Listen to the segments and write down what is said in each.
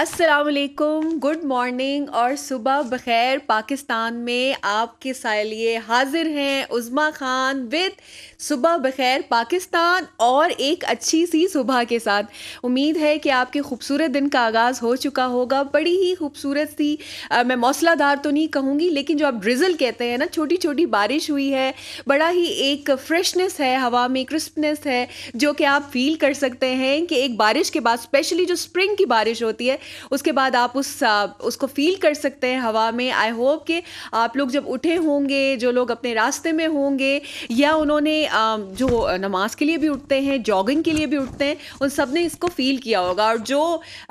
असलकुम good morning और सुबह बखैर पाकिस्तान में आपके लिए हाजिर हैं उज़मा ख़ान विद सुबह बखैर पाकिस्तान और एक अच्छी सी सुबह के साथ उम्मीद है कि आपके खूबसूरत दिन का आगाज़ हो चुका होगा बड़ी ही खूबसूरत सी आ, मैं मौसलाधार तो नहीं कहूँगी लेकिन जो आप ड्रिज़ल कहते हैं ना छोटी छोटी बारिश हुई है बड़ा ही एक फ्रेशनेस है हवा में क्रिस्पनेस है जो कि आप फील कर सकते हैं कि एक बारिश के बाद स्पेशली जो स्प्रिंग की बारिश होती है उसके बाद आप उस उसको फील कर सकते हैं हवा में आई होप कि आप लोग जब उठे होंगे जो लोग अपने रास्ते में होंगे या उन्होंने जो नमाज के लिए भी उठते हैं जॉगिंग के लिए भी उठते हैं उन सब ने इसको फील किया होगा और जो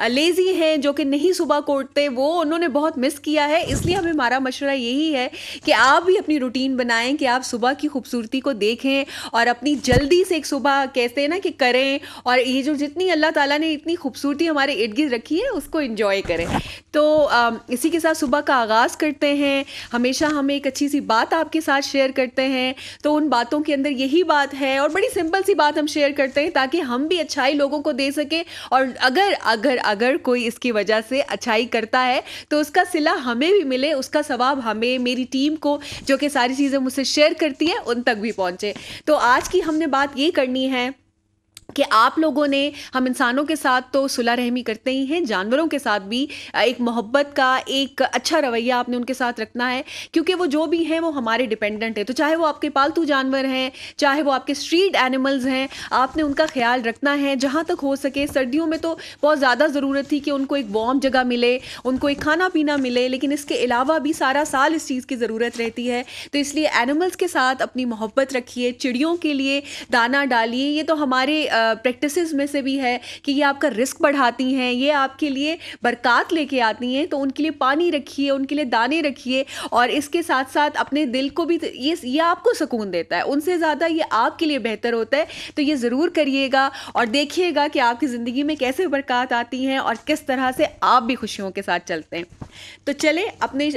लेज़ी हैं जो कि नहीं सुबह को उठते वो उन्होंने बहुत मिस किया है इसलिए हमें हमारा मशवरा यही है कि आप भी अपनी रूटीन बनाएं कि आप सुबह की खूबसूरती को देखें और अपनी जल्दी से एक सुबह कहते हैं ना कि करें और ये जो जितनी अल्लाह ताला ने इतनी खूबसूरती हमारे इर्द गिर्द रखी है उस उसको इन्जॉय करें तो um, इसी के साथ सुबह का आगाज़ करते हैं हमेशा हम एक अच्छी सी बात आपके साथ शेयर करते हैं तो उन बातों के अंदर यही बात है और बड़ी सिंपल सी बात हम शेयर करते हैं ताकि हम भी अच्छाई लोगों को दे सकें और अगर अगर अगर कोई इसकी वजह से अच्छाई करता है तो उसका सिला हमें भी मिले उसका सवाब हमें मेरी टीम को जो कि सारी चीज़ें मुझसे शेयर करती है उन तक भी पहुँचे तो आज की हमने बात ये करनी है कि आप लोगों ने हम इंसानों के साथ तो सुलह रहमी करते ही हैं जानवरों के साथ भी एक मोहब्बत का एक अच्छा रवैया आपने उनके साथ रखना है क्योंकि वो जो भी हैं वो हमारे डिपेंडेंट हैं तो चाहे वो आपके पालतू जानवर हैं चाहे वो आपके स्ट्रीट एनिमल्स हैं आपने उनका ख्याल रखना है जहाँ तक हो सके सर्दियों में तो बहुत ज़्यादा ज़रूरत थी कि उनको एक वॉम जगह मिले उनको एक खाना पीना मिले लेकिन इसके अलावा भी सारा साल इस चीज़ की ज़रूरत रहती है तो इसलिए एनिमल्स के साथ अपनी मोहब्बत रखिए चिड़ियों के लिए दाना डालिए ये तो हमारे प्रैक्टिस में से भी है कि ये आपका रिस्क बढ़ाती हैं ये आपके लिए बरक़ात लेके आती हैं तो उनके लिए पानी रखिए उनके लिए दाने रखिए और इसके साथ साथ अपने दिल को भी ये ये आपको सुकून देता है उनसे ज़्यादा ये आपके लिए बेहतर होता है तो ये ज़रूर करिएगा और देखिएगा कि आपकी ज़िंदगी में कैसे बरक़ात आती हैं और किस तरह से आप भी खुशियों के साथ चलते हैं तो चले अपने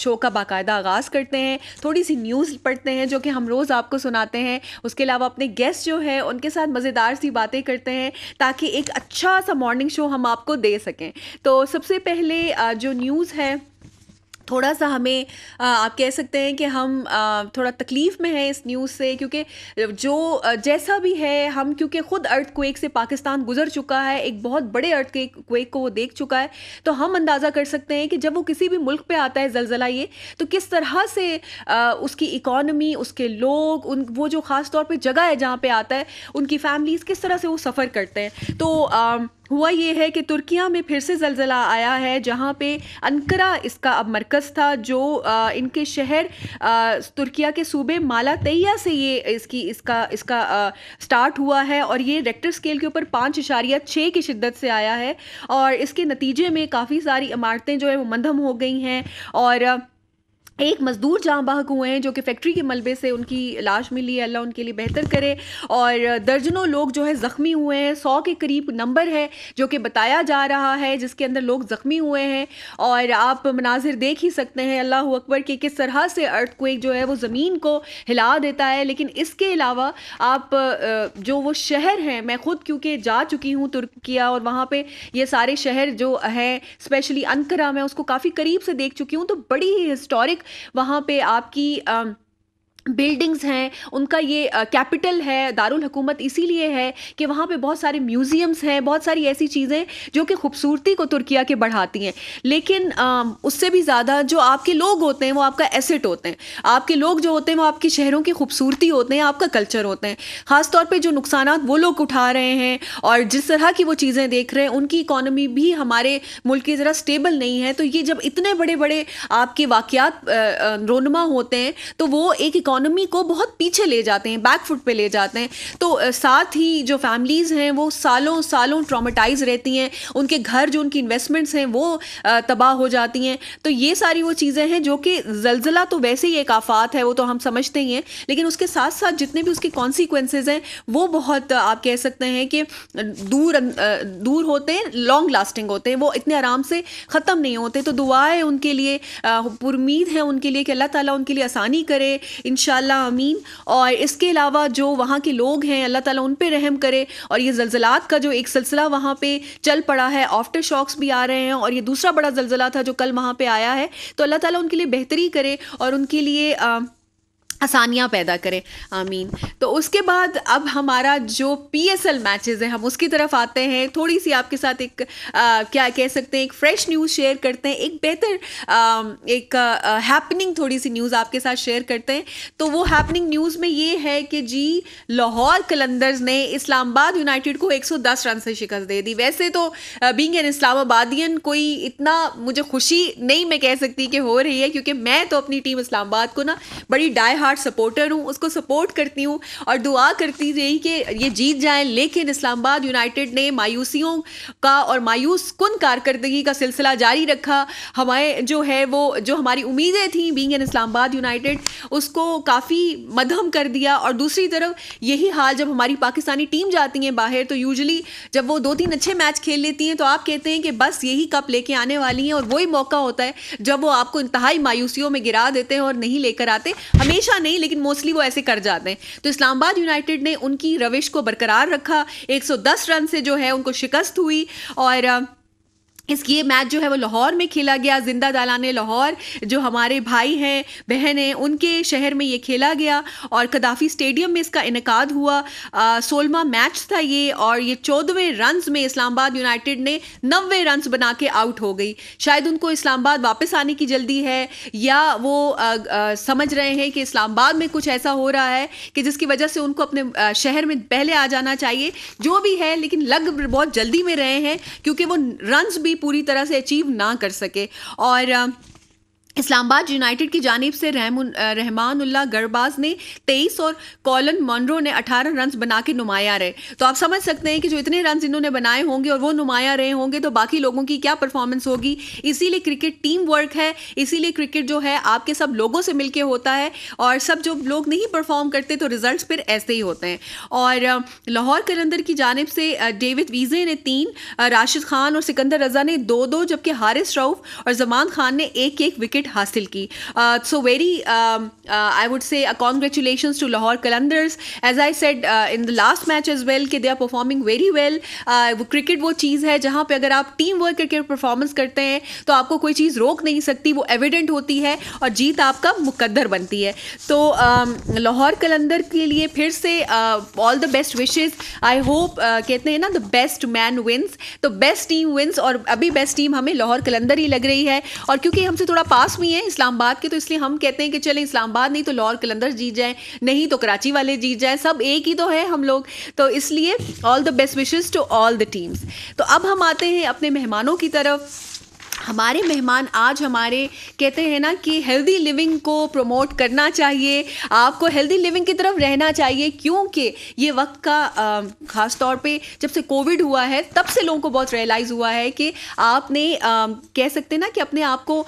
शो का बाकायदा आगाज़ करते हैं थोड़ी सी न्यूज़ पढ़ते हैं जो कि हम रोज़ आपको सुनाते हैं उसके अलावा अपने गेस्ट जो है उनके साथ मज़ेदार मज़ेदार सी बातें करते हैं ताकि एक अच्छा सा मॉर्निंग शो हम आपको दे सकें तो सबसे पहले जो न्यूज़ है थोड़ा सा हमें आप कह सकते हैं कि हम थोड़ा तकलीफ़ में हैं इस न्यूज़ से क्योंकि जो जैसा भी है हम क्योंकि ख़ुद अर्थ क्वेक से पाकिस्तान गुजर चुका है एक बहुत बड़े अर्थ क्वेक को वो देख चुका है तो हम अंदाज़ा कर सकते हैं कि जब वो किसी भी मुल्क पे आता है ज़लजला ये तो किस तरह से उसकी इकॉनमी उसके लोग उन वो जो ख़ास तौर पर जगह है जहाँ पर आता है उनकी फैमिलीज़ किस तरह से वो सफ़र करते हैं तो हुआ ये है कि तुर्किया में फिर से जलजला आया है जहाँ पे अनकरा इसका अब मरकज़ था जो आ, इनके शहर तुर्किया के सूबे माला तैया से ये इसकी इसका इसका आ, स्टार्ट हुआ है और ये रेक्टर स्केल के ऊपर पाँच इशारिया छः की शिद्दत से आया है और इसके नतीजे में काफ़ी सारी इमारतें जो है वो मंदम हो गई हैं और एक मज़दूर जहाँ बाहक हुए हैं जो कि फैक्ट्री के मलबे से उनकी लाश मिली है अल्लाह उनके लिए बेहतर करे और दर्जनों लोग जो है ज़ख्मी हुए हैं सौ के करीब नंबर है जो कि बताया जा रहा है जिसके अंदर लोग ज़ख्मी हुए हैं और आप मनाजिर देख ही सकते हैं अल्लाह अकबर के किस तरह से अर्थ को एक जो है वो ज़मीन को हिला देता है लेकिन इसके अलावा आप जो वो शहर हैं मैं ख़ुद क्योंकि जा चुकी हूँ तुर्किया और वहाँ पर ये सारे शहर जो हैं स्पेशली अनकरा मैं उसको काफ़ी करीब से देख चुकी हूँ तो बड़ी ही हिस्टोरिक वहाँ पे आपकी बिल्डिंग्स हैं उनका ये कैपिटल है दारुल हकूमत इसीलिए है कि वहाँ पे बहुत सारे म्यूज़ियम्स हैं बहुत सारी ऐसी चीज़ें जो कि खूबसूरती को तुर्किया के बढ़ाती हैं लेकिन आ, उससे भी ज़्यादा जो आपके लोग होते हैं वो आपका एसेट होते हैं आपके लोग जो होते हैं वो आपके शहरों की खूबसूरती होते हैं आपका कल्चर होते हैं ख़ास तौर पर जो नुकसान वो लोग उठा रहे हैं और जिस तरह की वो चीज़ें देख रहे हैं उनकी इकानमी भी हमारे मुल्क की ज़रा स्टेबल नहीं है तो ये जब इतने बड़े बड़े आपके वाक़ रोनमा होते हैं तो वो एक इकोनॉमी को बहुत पीछे ले जाते हैं बैकफुट पे ले जाते हैं तो साथ ही जो फैमिलीज़ हैं वो सालों सालों ट्रामेटाइज रहती हैं उनके घर जो उनकी इन्वेस्टमेंट्स हैं वो तबाह हो जाती हैं तो ये सारी वो चीज़ें हैं जो कि जलजिला तो वैसे ही एक आफात है वो तो हम समझते ही हैं लेकिन उसके साथ साथ जितने भी उसके कॉन्सिक्वेंसेज हैं वो बहुत आप कह सकते हैं कि दूर दूर होते हैं लॉन्ग लास्टिंग होते हैं वो इतने आराम से ख़त्म नहीं होते तो दुआएं उनके लिए पुरमीद है उनके लिए कि अल्लाह ताला उनके लिए आसानी करे इन इन अमीन और इसके अलावा जो वहाँ के लोग हैं अल्लाह ताला उन पर रहम करे और ये जलजलात का जो एक सिलसिला वहाँ पे चल पड़ा है आफ्टर शॉक्स भी आ रहे हैं और ये दूसरा बड़ा जल्जला था जो कल वहाँ पर आया है तो अल्लाह ताला उनके लिए बेहतरी करे और उनके लिए आ, आसानियाँ पैदा करें आमीन तो उसके बाद अब हमारा जो पी एस एल मैचेज़ है हम उसकी तरफ आते हैं थोड़ी सी आपके साथ एक आ, क्या कह सकते हैं एक फ़्रेश न्यूज़ शेयर करते हैं एक बेहतर एक हैपनिंग थोड़ी सी न्यूज़ आपके साथ शेयर करते हैं तो वो हैपनिंग न्यूज़ में ये है कि जी लाहौर कलंदर्स ने इस्लामाबाद यूनाइटेड को 110 रन से शिकस्त दे दी वैसे तो बींग एन इस्लामाबादियन कोई इतना मुझे खुशी नहीं मैं कह सकती कि हो रही है क्योंकि मैं तो अपनी टीम इस्लामाबाद को ना बड़ी डाई हार्ट सपोर्टर हूँ उसको सपोर्ट करती हूँ और दुआ करती रही कि ये जीत जाए लेकिन इस्लामाबाद यूनाइटेड ने मायूसियों का और मायूस कन कारकर्दगी का सिलसिला जारी रखा हमारे जो है वो जो हमारी उम्मीदें थी बींग एन इस्लामाबाद यूनाइटेड उसको काफ़ी मदहम कर दिया और दूसरी तरफ यही हाल जब हमारी पाकिस्तानी टीम जाती है बाहर तो यूजली जब वो दो तीन अच्छे मैच खेल लेती हैं तो आप कहते हैं कि बस यही कप लेके आने वाली हैं और वही मौका होता है जब वो आपको इंतहाई मायूसियों में गिरा देते हैं और नहीं लेकर आते हमेशा हमेशा अच्छा नहीं लेकिन मोस्टली वो ऐसे कर जाते हैं तो इस्लामाबाद यूनाइटेड ने उनकी रविश को बरकरार रखा 110 रन से जो है उनको शिकस्त हुई और इसकी ये मैच जो है वो लाहौर में खेला गया जिंदा दालान लाहौर जो हमारे भाई हैं बहन हैं उनके शहर में ये खेला गया और कदाफ़ी स्टेडियम में इसका इनका हुआ सोलवा मैच था ये और ये चौदहवें रन में इस्लामाबाद यूनाइटेड ने नब्बे रन बना के आउट हो गई शायद उनको इस्लामाबाद वापस आने की जल्दी है या वो आ, आ, समझ रहे हैं कि इस्लामाबाद में कुछ ऐसा हो रहा है कि जिसकी वजह से उनको अपने शहर में पहले आ जाना चाहिए जो भी है लेकिन लग बहुत जल्दी में रहे हैं क्योंकि वो रन भी पूरी तरह से अचीव ना कर सके और इस्लामाबाद यूनाइटेड की जानब से उल्ला गरबाज ने 23 और कॉलन मॉनरो ने 18 रन बना के नुमाया रहे तो आप समझ सकते हैं कि जो इतने रन इन्होंने बनाए होंगे और वो नुमाया रहे होंगे तो बाकी लोगों की क्या परफॉर्मेंस होगी इसीलिए क्रिकेट टीम वर्क है इसीलिए क्रिकेट जो है आपके सब लोगों से मिलकर होता है और सब जो लोग नहीं परफॉर्म करते तो रिजल्ट फिर ऐसे ही होते हैं और लाहौर कलंदर की जानब से डेविड वीजे ने तीन राशिद खान और सिकंदर रजा ने दो दो जबकि हारिस रऊफ और जमान खान ने एक एक विकेट विकेट हासिल की so very I would say congratulation to Lahore Qalandars as I said in the last match is well कि they are performing very well cricket वो चीज़ है जहाँ पे अगर आप टीम वर्क करके परफॉर्मेंस करते हैं तो आपको कोई चीज़ रोक नहीं सकती वो एविडेंट होती है और जीत आपका मुकद्दर बनती है तो लाहौर um, कलंदर के लिए फिर से all the best wishes I hope कहते हैं ना द बेस्ट मैन विन्स तो बेस्ट टीम विन्स और अभी बेस्ट टीम हमें लाहौर कलंदर ही लग रही है और क्योंकि हमसे थोड़ा पास पास में है इस्लामाबाद के तो इसलिए हम कहते हैं कि चले इस्लामाबाद नहीं तो लाहौर कलंदर जीत जाए नहीं तो कराची वाले जीत जाए सब एक ही तो है हम लोग तो इसलिए all the best wishes to all the teams तो अब हम आते हैं अपने मेहमानों की तरफ हमारे मेहमान आज हमारे कहते हैं ना कि हेल्दी लिविंग को प्रमोट करना चाहिए आपको हेल्दी लिविंग की तरफ रहना चाहिए क्योंकि ये वक्त का ख़ास तौर पे जब से कोविड हुआ है तब से लोगों को बहुत रियलाइज़ हुआ है कि आपने आ, कह सकते ना कि अपने आप को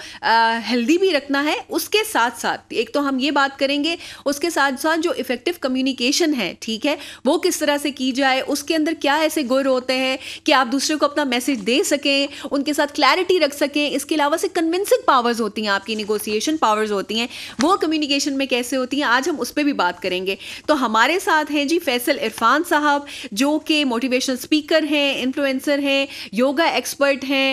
हेल्दी भी रखना है उसके साथ साथ एक तो हम ये बात करेंगे उसके साथ साथ जो इफ़ेक्टिव कम्युनिकेशन है ठीक है वो किस तरह से की जाए उसके अंदर क्या ऐसे गुर होते हैं कि आप दूसरे को अपना मैसेज दे सकें उनके साथ क्लैरिटी रख सकें इसके अलावा से कन्विंसिंग पावर्स होती हैं आपकी निगोसिएशन पावर्स होती हैं वो कम्युनिकेशन में कैसे होती हैं आज हम उस पर भी बात करेंगे तो हमारे साथ हैं जी फैसल इरफान साहब जो कि मोटिवेशनल स्पीकर हैं इन्फ्लुएंसर हैं योगा एक्सपर्ट हैं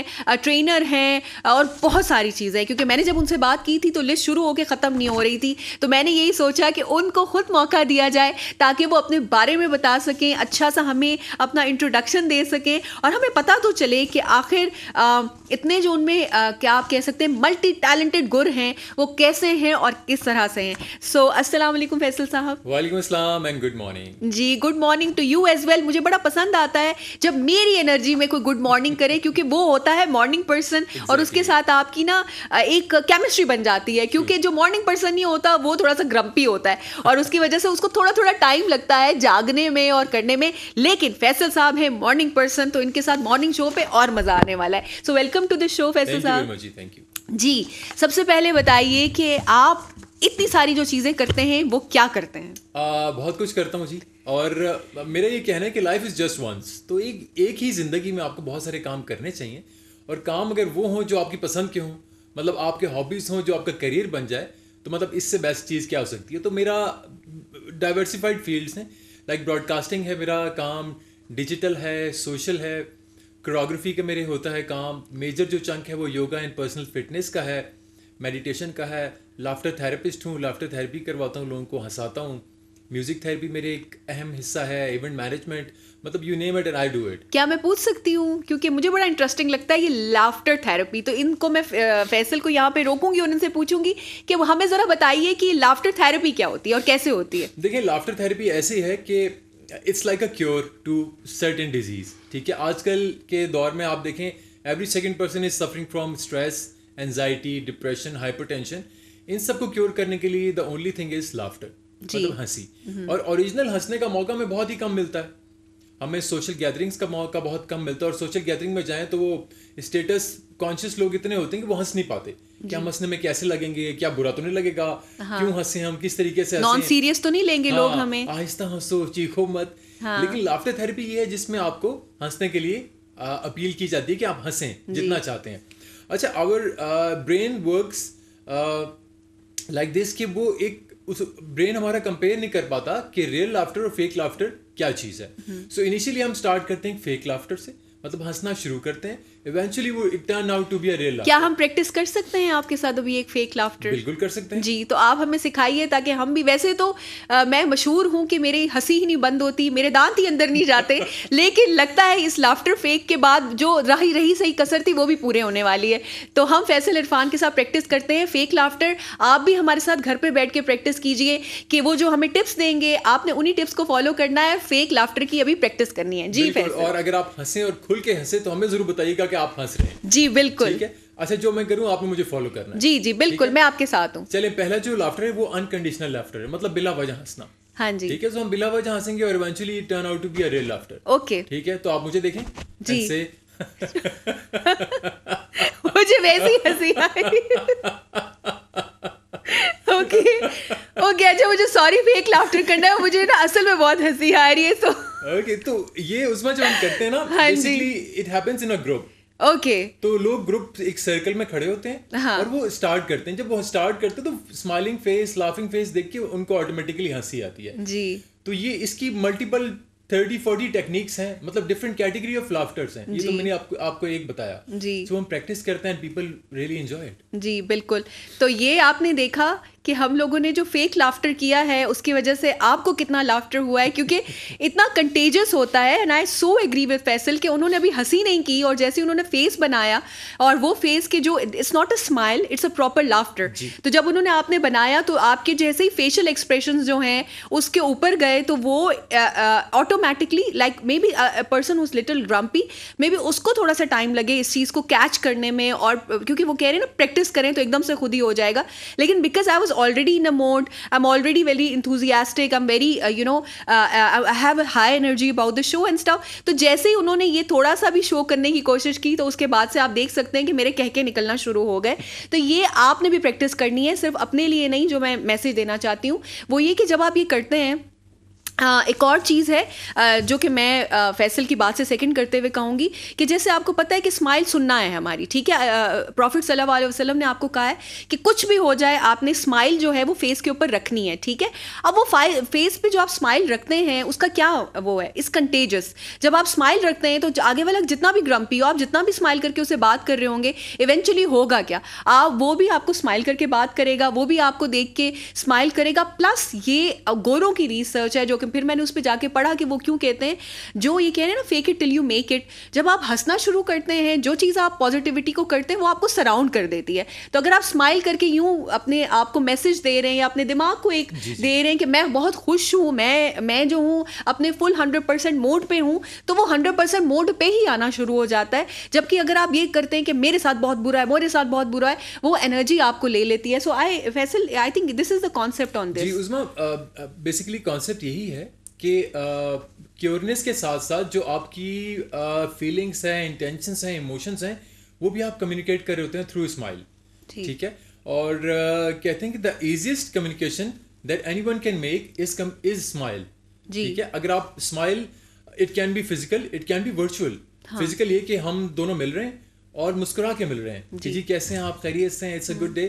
ट्रेनर हैं और बहुत सारी चीज़ें क्योंकि मैंने जब उनसे बात की थी तो लिस्ट शुरू होकर ख़त्म नहीं हो रही थी तो मैंने यही सोचा कि उनको खुद मौका दिया जाए ताकि वो अपने बारे में बता सकें अच्छा सा हमें अपना इंट्रोडक्शन दे सकें और हमें पता तो चले कि आखिर इतने जो उनमें आ, क्या आप कह सकते हैं मल्टी टैलेंटेड गुर हैं वो कैसे हैं और किस तरह से हैं सो अस्सलाम वालेकुम फैसल साहब वालेकुम अस्सलाम and good morning ji good morning to you as well मुझे बड़ा पसंद आता है जब मेरी एनर्जी में कोई गुड मॉर्निंग करे क्योंकि वो होता है मॉर्निंग पर्सन exactly. और उसके साथ आपकी ना एक केमिस्ट्री बन जाती है क्योंकि hmm. जो मॉर्निंग पर्सन नहीं होता वो थोड़ा सा ग्रम्पी होता है और उसकी वजह से उसको थोड़ा थोड़ा टाइम लगता है जागने में और करने में लेकिन फैसल साहब है मॉर्निंग पर्सन तो इनके साथ मॉर्निंग शो पे और मजा आने वाला है so welcome to the show show Faisal साहब जी सबसे पहले बताइए कि आप इतनी सारी जो चीज़ें करते हैं वो क्या करते हैं आ, बहुत कुछ करता हूँ जी और मेरा ये कहना है कि लाइफ इज़ जस्ट वंस तो एक एक ही ज़िंदगी में आपको बहुत सारे काम करने चाहिए और काम अगर वो हों जो आपकी पसंद के हों मतलब आपके हॉबीज़ हों जो आपका करियर बन जाए तो मतलब इससे बेस्ट चीज़ क्या हो सकती है तो मेरा डाइवर्सिफाइड फील्ड्स हैं लाइक ब्रॉडकास्टिंग है मेरा काम डिजिटल है सोशल है कोरियोग्राफी का मेरे होता है काम मेजर जो चंक है वो योगा एंड पर्सनल फिटनेस का है मेडिटेशन का है लाफ्टर थेरेपिस्ट हूँ लाफ्टर थेरेपी करवाता हूँ लोगों को हंसाता हूँ म्यूजिक थेरेपी मेरे एक अहम हिस्सा है इवेंट मैनेजमेंट मतलब you name it and I do it क्या मैं पूछ सकती हूँ क्योंकि मुझे बड़ा इंटरेस्टिंग लगता है ये लाफ्टर थेरेपी तो इनको मैं फैसल को यहाँ पे रोकूंगी और इनसे पूछूंगी कि हमें ज़रा बताइए कि लाफ्टर थेरेपी क्या होती है और कैसे होती है देखिए लाफ्टर थेरेपी ऐसी है कि it's like a cure to certain disease ठीक है आजकल के दौर में आप देखें every second person is suffering from stress anxiety depression hypertension इन सब को क्योर करने के लिए the only thing is laughter मतलब हंसी हम्म। और ओरिजिनल हंसने का मौका हमें बहुत ही कम मिलता है हमें सोशल गैदरिंग्स का मौका बहुत कम मिलता है और सोशल गैदरिंग में जाएं तो वो स्टेटस कॉन्शियस लोग इतने होते हैं कि वो हंस नहीं पाते कि हम हंसने में कैसे लगेंगे क्या बुरा तो नहीं लगेगा हाँ। क्यों हंसे हम किस तरीके से नॉन सीरियस तो नहीं लेंगे हाँ, लोग हमें आहिस्ता हंसो चीखो मत हाँ। लेकिन लाफ्टर थेरेपी ये है जिसमें आपको हंसने के लिए आ, अपील की जाती है कि आप हंसे जितना चाहते हैं अच्छा our brain work like this कि वो एक उस ब्रेन हमारा कंपेयर नहीं कर पाता कि रियल लाफ्टर और फेक लाफ्टर क्या चीज़ है सो हम्म। इनिशियली हम स्टार्ट करते हैं फेक लाफ्टर से मतलब हंसना शुरू करते हैं इवेंचुअली वो it turn out to be a real क्या हम प्रैक्टिस कर सकते हैं आपके साथ अभी एक फेक लाफ्टर बिल्कुल कर सकते हैं जी तो आप हमें सिखाइए ताकि हम भी वैसे तो आ, मैं मशहूर हूँ कि मेरी हंसी ही नहीं बंद होती मेरे दांत ही अंदर नहीं जाते लेकिन लगता है इस लाफ्टर फेक के बाद जो रही रही सही कसर थी वो भी पूरे होने वाली है तो हम फैसल इरफान के साथ प्रैक्टिस करते हैं फेक लाफ्टर आप भी हमारे साथ घर पर बैठ के प्रैक्टिस कीजिए कि वो जो हमें टिप्स देंगे आपने उन्हीं टिप्स को फॉलो करना है फेक लाफ्टर की अभी प्रैक्टिस करनी है जी फैसल और अगर आप हंसे और खुल के हंसे तो हमें जरूर बताइएगा करके आप हंस रहे हैं जी बिल्कुल ठीक है अच्छा जो मैं करूँ आपने मुझे फॉलो करना है जी जी बिल्कुल मैं आपके साथ हूँ चले पहला जो लाफ्टर है वो अनकंडीशनल लाफ्टर है मतलब बिला वजह हंसना हाँ जी ठीक है तो हम बिला वजह हंसेंगे और eventually turn out to be a real laughter okay ठीक है तो आप मुझे देखें जी से मुझे वैसी हंसी आई ओके ओके अच्छा मुझे सॉरी फेक लाफ्टर करना है मुझे ना असल में बहुत हंसी आ रही है सो ओके तो ये उसमें जो हम करते हैं ना basically it happens in a group okay तो लोग ग्रुप एक सर्कल में खड़े होते हैं हाँ. और वो स्टार्ट करते हैं जब वो स्टार्ट करते हैं तो स्माइलिंग फेस लाफिंग फेस देख के उनको ऑटोमेटिकली हंसी आती है जी तो ये इसकी मल्टीपल थर्टी फोर्टी टेक्निक्स हैं मतलब डिफरेंट कैटेगरी ऑफ लाफ्टर्स हैं ये तो मैंने आपको आपको एक बताया जी सो so, हम प्रैक्टिस करते हैं पीपल रियली एंजॉय इट जी बिल्कुल तो ये आपने देखा कि हम लोगों ने जो फेक लाफ्टर किया है उसकी वजह से आपको कितना लाफ्टर हुआ है क्योंकि इतना कंटेजस होता है and I so agree with Faisal कि उन्होंने अभी हंसी नहीं की और जैसे उन्होंने फेस बनाया और वो फेस के जो it's not a smile it's a proper laughter तो जब उन्होंने आपने बनाया तो आपके जैसे ही फेशियल एक्सप्रेशन जो हैं उसके ऊपर गए तो वो automatically like maybe person was little grumpy maybe उसको थोड़ा सा टाइम लगे इस चीज़ को कैच करने में और क्योंकि वो कह रहे हैं ना प्रैक्टिस करें तो एकदम से खुद ही हो जाएगा लेकिन because I was already in a mode I am already very i'm I am very you know I have high energy about the show and staff तो जैसे ही उन्होंने ये थोड़ा सा भी शो करने की कोशिश की तो उसके बाद से आप देख सकते हैं कि मेरे कह के निकलना शुरू हो गए तो ये आपने भी प्रैक्टिस करनी है सिर्फ अपने लिए नहीं जो मैं मैसेज देना चाहती हूँ वो ये कि जब आप ये करते हैं हाँ, एक और चीज़ है जो कि मैं फैसल की बात से सेकंड करते हुए कहूँगी कि जैसे आपको पता है कि स्माइल सुनना है हमारी ठीक है प्रॉफिट सल्लल्लाहु अलैहि वसल्लम ने आपको कहा है कि कुछ भी हो जाए आपने स्माइल जो है वो फेस के ऊपर रखनी है ठीक है अब वो फेस पे जो आप स्माइल रखते हैं उसका क्या वो है इस कंटेजस जब आप स्माइल रखते हैं तो आगे वाला जितना भी ग्रम्पी हो आप जितना भी स्माइल करके उसे बात कर रहे होंगे इवेंचुअली होगा क्या आप वो भी आपको स्माइल करके बात करेगा वो भी आपको देख के स्माइल करेगा प्लस ये गोरों की रिसर्च है जो तो फिर मैंने उस पर जाके पढ़ा कि वो क्यों कहते हैं जो ये कह रहे हैं ना fake it till you make it जब आप हंसना शुरू करते हैं जो चीज़ आप पॉजिटिविटी को करते हैं वो आपको सराउंड कर देती है तो अगर आप स्माइल करके यूँ अपने आप को मैसेज दे रहे हैं या अपने दिमाग को एक दे रहे हैं कि मैं बहुत खुश हूँ मैं मैं जो हूँ अपने फुल हंड्रेड परसेंट मोड पर हूँ तो वो हंड्रेड परसेंट मोड पर ही आना शुरू हो जाता है जबकि अगर आप ये करते हैं कि मेरे साथ बहुत बुरा है मेरे साथ बहुत बुरा है वो एनर्जी आपको ले लेती है so I Faisal I think this is the concept on this basically concept यही कि क्योरनेस के साथ साथ जो आपकी फीलिंग्स हैं इंटेंशंस हैं इमोशंस हैं वो भी आप कम्युनिकेट कर रहे होते हैं थ्रू स्माइल ठीक है और कहते हैं कि the easiest communication that any one can make is come is smile ठीक है अगर आप smile it can be physical it can be virtual physical ये कि हम दोनों मिल रहे हैं और मुस्कुरा के मिल रहे हैं जी, जी कैसे हैं आप खैरियत से हैं it's a good day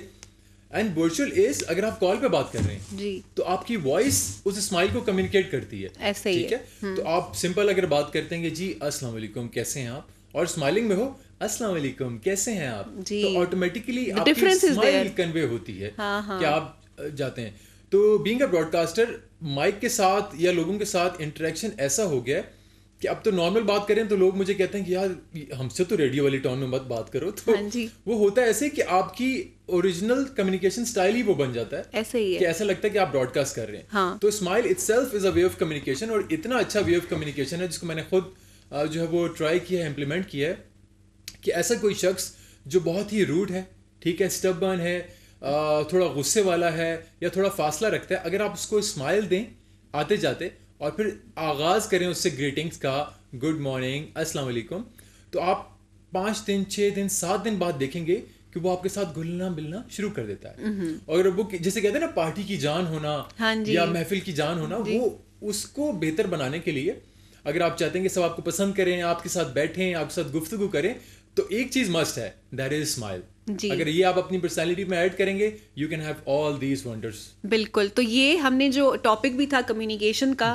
and virtual is अगर आप कॉल पे बात कर रहे हैं जी तो आपकी वॉइस उस स्माइल को कम्युनिकेट करती है ऐसे ठीक है, है? हम्म। तो आप सिंपल अगर बात करते हैं जी अस्सलाम वालेकुम कैसे हैं आप और स्माइलिंग में हो अस्सलाम वालेकुम कैसे हैं आप जी. तो ऑटोमेटिकली आपकी स्माइल कन्वे होती है हाँ, हाँ. कि आप जाते हैं तो बींग अ ब्रॉडकास्टर माइक के साथ या लोगों के साथ इंटरेक्शन ऐसा हो गया है कि अब तो नॉर्मल बात करें तो लोग मुझे कहते हैं कि यार हमसे तो रेडियो वाली टोन में मत बात करो तो हाँ जी। वो होता है ऐसे कि आपकी ओरिजिनल कम्युनिकेशन स्टाइल ही वो बन जाता है ऐसे ही है। कि ऐसा लगता है कि आप ब्रॉडकास्ट कर रहे हैं हाँ। तो smile itself is a way of communication और इतना अच्छा वे ऑफ कम्युनिकेशन है जिसको मैंने खुद जो है वो ट्राई किया है इम्प्लीमेंट किया है कि ऐसा कोई शख्स जो बहुत ही रूड है ठीक है स्टबन है थोड़ा गुस्से वाला है या थोड़ा फासला रखता है अगर आप उसको स्माइल दें आते जाते और फिर आगाज़ करें उससे ग्रीटिंग्स का गुड मॉर्निंग अस्सलाम वालेकुम तो आप पाँच दिन छः दिन सात दिन बाद देखेंगे कि वो आपके साथ घुलना मिलना शुरू कर देता है हम्म। और वो जैसे कहते हैं ना पार्टी की जान होना हाँ या महफिल की जान होना वो उसको बेहतर बनाने के लिए अगर आप चाहते हैं कि सब आपको पसंद करें आपके साथ बैठें आपके साथ गुफ्तगु करें तो एक चीज़ मस्ट है दैट इज स्माइल जी अगर ये आप अपनी पर्सनैलिटी में ऐड करेंगे you can have all these wonders बिल्कुल तो ये हमने जो टॉपिक भी था कम्युनिकेशन का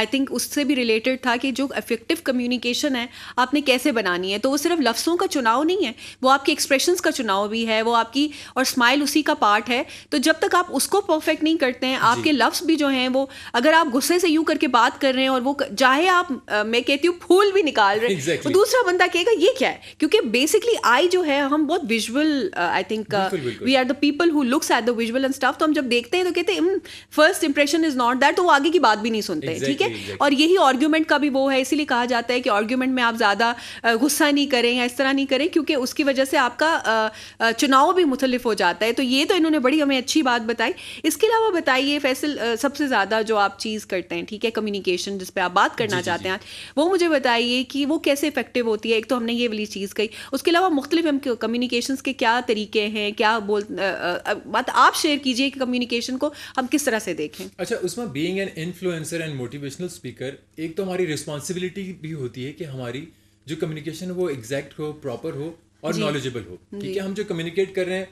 आई थिंक उससे भी रिलेटेड था कि जो इफेक्टिव कम्युनिकेशन है आपने कैसे बनानी है तो वो सिर्फ लफ्सों का चुनाव नहीं है वो आपके एक्सप्रेशंस का चुनाव भी है वो आपकी और स्माइल उसी का पार्ट है तो जब तक आप उसको परफेक्ट नहीं करते हैं आपके लफ्स भी जो हैं वो अगर आप गुस्से से यूँ करके बात कर रहे हैं और वो चाहे आप मैं कहती हूँ फूल भी निकाल रहे हैं exactly. तो दूसरा बंदा कहेगा ये क्या है क्योंकि बेसिकली आई जो है हम बहुत visual I think we are the people who looks at the visual and stuff तो हम जब देखते हैं तो कहते हैं first impression is not that तो वो आगे की बात भी नहीं सुनते ठीक है exactly. और यही आर्ग्यूमेंट का भी वो है इसीलिए कहा जाता है कि आर्ग्यूमेंट में आप ज़्यादा uh, गुस्सा नहीं करें या इस तरह नहीं करें क्योंकि उसकी वजह से आपका uh, uh, चुनाव भी मुतलिफ हो जाता है तो ये तो इन्होंने बड़ी हमें अच्छी बात बताई इसके अलावा बताइए फैसल सबसे ज़्यादा जो आप चीज़ करते हैं ठीक है कम्युनिकेशन जिसपे आप बात करना चाहते हैं वो मुझे बताइए कि वो कैसे इफेक्टिव होती है एक तो हमने ये वाली चीज़ कही उसके अलावा मुख्तलिफ हम कम्युनिकेशंस के क्या तरीके हैं क्या बोल बात आप शेयर कीजिए कि कम्युनिकेशन को हम किस तरह से देखें अच्छा उसमें being an influencer and motivational speaker एक तो हमारी रिस्पॉन्सिबिलिटी भी होती है कि हमारी जो कम्युनिकेशन वो एग्जैक्ट हो प्रॉपर हो और नॉलेजेबल हो ठीक है हम जो कम्युनिकेट कर रहे हैं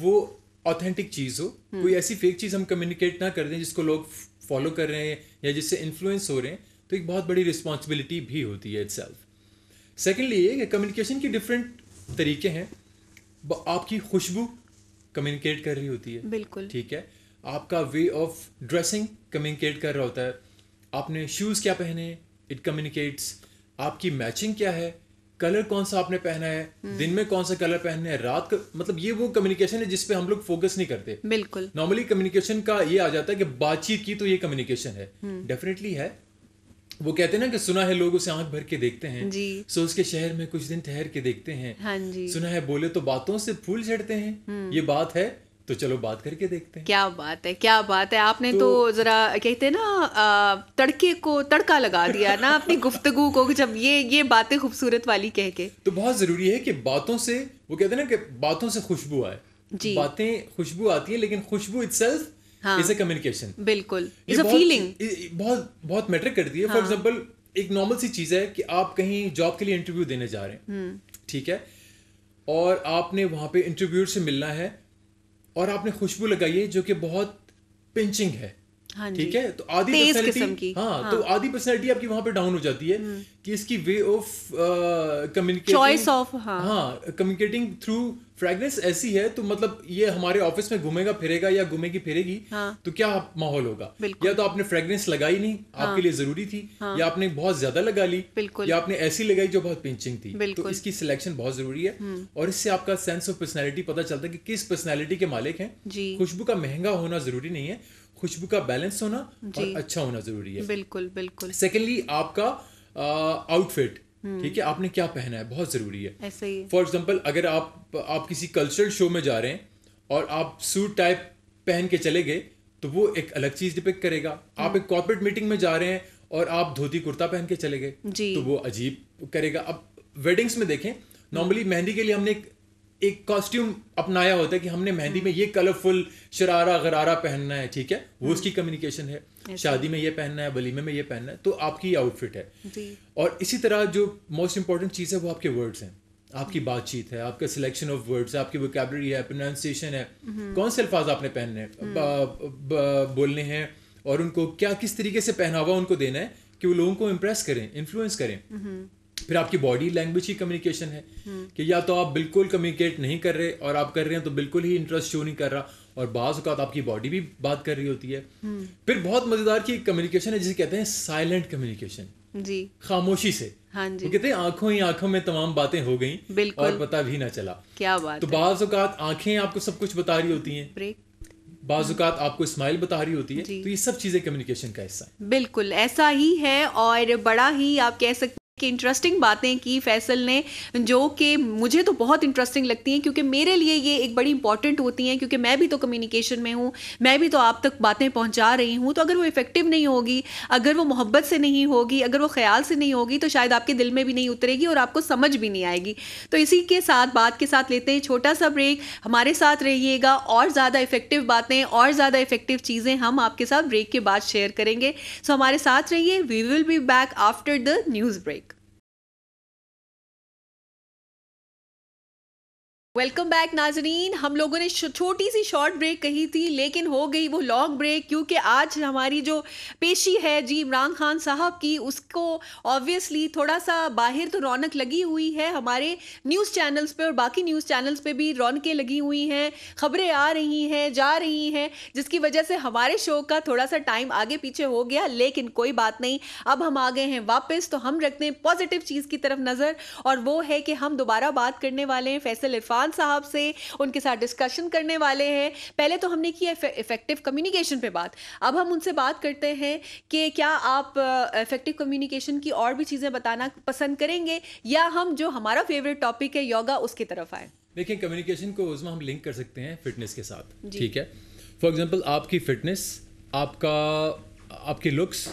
वो ऑथेंटिक चीज़ हो हम्म। कोई ऐसी फेक चीज़ हम कम्युनिकेट ना कर दें जिसको लोग फॉलो कर रहे हैं या जिससे इन्फ्लुएंस हो रहे हैं तो एक बहुत बड़ी रिस्पॉन्सिबिलिटी भी होती है इट सेल्फ सेकेंडली ये कम्युनिकेशन की डिफरेंट तरीके हैं आपकी खुशबू कम्युनिकेट कर रही होती है बिल्कुल ठीक है आपका वे ऑफ ड्रेसिंग कम्युनिकेट कर रहा होता है आपने शूज़ क्या पहने इट कम्युनिकेट्स आपकी मैचिंग क्या है कलर कौन सा आपने पहना है हम्म। दिन में कौन सा कलर पहनना है रात का मतलब ये वो कम्युनिकेशन है जिसपे हम लोग फोकस नहीं करते बिल्कुल नॉर्मली कम्युनिकेशन का ये आ जाता है कि बातचीत की तो ये कम्युनिकेशन है डेफिनेटली हम्म। है वो कहते हैं ना कि सुना है लोग उसे आंख भर के देखते हैं जी सो उसके शहर में कुछ दिन ठहर के देखते हैं हाँ जी सुना है बोले तो बातों से फूल झड़ते हैं हम्म। ये बात है तो चलो बात करके देखते हैं क्या बात है क्या बात है आपने तो, तो जरा कहते हैं ना तड़के को तड़का लगा दिया ना अपनी गुफ्तगु को जब ये ये बातें खूबसूरत वाली कह के तो बहुत जरूरी है कि बातों से वो कहते हैं ना कि बातों से खुशबू आए जी बातें खुशबू आती है लेकिन खुशबू इट इज अ कम्युनिकेशन बिल्कुल इज अ फीलिंग बहुत बहुत मैटर करती है फॉर एग्जांपल हाँ। एक नॉर्मल सी चीज है कि आप कहीं जॉब के लिए इंटरव्यू देने जा रहे हैं हम्म। ठीक है और आपने वहां पे इंटरव्यू से मिलना है और आपने खुशबू लगाई है जो कि बहुत पिंचिंग है हाँ ठीक है तो आधी पर्सनैलिटी हाँ, तो हाँ। आधी पर्सनैलिटी आपकी वहां पर डाउन हो जाती है हम्म। कि इसकी way of communicating choice of हाँ कम्युनिकेटिंग थ्रू फ्रेगनेंस ऐसी है तो मतलब ये हमारे ऑफिस में घूमेगा फिरेगा या घूमेगी फिरेगी हाँ। तो क्या माहौल होगा या तो आपने फ्रेगनेंस लगाई नहीं हाँ। आपके लिए जरूरी थी हाँ। या आपने बहुत ज्यादा लगा ली या आपने ऐसी लगाई जो बहुत पिंचिंग थी तो इसकी सिलेक्शन बहुत जरूरी है हम्म। और इससे आपका सेंस ऑफ पर्सनैलिटी पता चलता है कि किस पर्सनैलिटी के मालिक है खुशबू का महंगा होना जरूरी नहीं है खुशबू का बैलेंस होना और अच्छा होना जरूरी है बिल्कुल बिल्कुल सेकेंडली आपका आउटफिट हम्म। ठीक है आपने क्या पहना है बहुत जरूरी है फॉर एग्जाम्पल अगर आप आप किसी कल्चरल शो में जा रहे हैं और आप सूट टाइप पहन के चले गए तो वो एक अलग चीज डिपेक्ट करेगा आप हम्म। एक कॉर्पोरेट मीटिंग में जा रहे हैं और आप धोती कुर्ता पहन के चले गए तो वो अजीब करेगा अब वेडिंग्स में देखें नॉर्मली मेहंदी के लिए हमने एक एक कॉस्ट्यूम अपनाया होता है कि हमने मेहंदी में ये कलरफुल शरारा गरारा पहनना है ठीक है वो हम्म। उसकी कम्युनिकेशन है शादी में ये पहनना है वलीमे में ये पहनना है तो आपकी आउटफिट है और इसी तरह जो मोस्ट इंपॉर्टेंट चीज़ है वो आपके वर्ड्स हैं आपकी बातचीत है आपका सिलेक्शन ऑफ वर्ड्स है आपकी वोकेबलरी है प्रोनाउंसिएशन है हम्म। कौन से अल्फाज आपने पहनने हम्म। बोलने हैं और उनको क्या किस तरीके से पहनावा उनको देना है कि वो लोगों को इम्प्रेस करें इन्फ्लुएंस करें फिर आपकी बॉडी लैंग्वेज ही कम्युनिकेशन है हम्म। कि या तो आप बिल्कुल कम्युनिकेट नहीं कर रहे और आप कर रहे हैं तो बिल्कुल ही इंटरेस्ट शो नहीं कर रहा और बाज अवत आपकी बॉडी भी बात कर रही होती है हम्म। फिर बहुत मजेदार की कम्युनिकेशन है जिसे कहते हैं साइलेंट कम्युनिकेशन जी खामोशी से हाँ जी वो कहते हैं आंखों ही आंखों में तमाम बातें हो गई और पता भी ना चला क्या बात तो बाज अवत आंखें आपको सब कुछ बता रही होती हैं ब्रेक बाजुकात आपको स्माइल बता रही होती है तो ये सब चीजें कम्युनिकेशन का हिस्सा है बिल्कुल ऐसा ही है और बड़ा ही आप कह सकते कि इंटरेस्टिंग बातें की फैसल ने जो कि मुझे तो बहुत इंटरेस्टिंग लगती हैं क्योंकि मेरे लिए ये एक बड़ी इंपॉर्टेंट होती हैं क्योंकि मैं भी तो कम्युनिकेशन में हूँ मैं भी तो आप तक बातें पहुँचा रही हूँ तो अगर वो इफेक्टिव नहीं होगी अगर वो मोहब्बत से नहीं होगी अगर वो ख्याल से नहीं होगी तो शायद आपके दिल में भी नहीं उतरेगी और आपको समझ भी नहीं आएगी तो इसी के साथ बात के साथ लेते हैं छोटा सा ब्रेक हमारे साथ रहिएगा और ज़्यादा इफेक्टिव बातें और ज़्यादा इफेक्टिव चीज़ें हम आपके साथ ब्रेक के बाद शेयर करेंगे सो हमारे साथ रहिए we will be back after the news break welcome back नाजरीन हम लोगों ने छोटी सी शॉर्ट ब्रेक कही थी लेकिन हो गई वो लॉन्ग ब्रेक क्योंकि आज हमारी जो पेशी है जी इमरान खान साहब की उसको ऑब्वियसली थोड़ा सा बाहर तो रौनक लगी हुई है हमारे न्यूज़ चैनल्स पे और बाकी न्यूज़ चैनल्स पे भी रौनकें लगी हुई हैं खबरें आ रही हैं जा रही हैं जिसकी वजह से हमारे शो का थोड़ा सा टाइम आगे पीछे हो गया लेकिन कोई बात नहीं अब हम आ गए हैं वापस तो हम रखते हैं पॉजिटिव चीज़ की तरफ नज़र और वो है कि हम दोबारा बात करने वाले हैं फैसल इरफान खान साहब से उनके साथ डिस्कशन करने वाले हैं पहले तो हमने की इफेक्टिव कम्युनिकेशन पे बात अब हम उनसे बात करते हैं कि क्या आप इफेक्टिव uh, कम्युनिकेशन की और भी चीज़ें बताना पसंद करेंगे या हम जो हमारा फेवरेट टॉपिक है योगा उसकी तरफ आए देखिए कम्युनिकेशन को उसमें हम लिंक कर सकते हैं फिटनेस के साथ ठीक है फॉर एग्जाम्पल आपकी फिटनेस आपका आपके लुक्स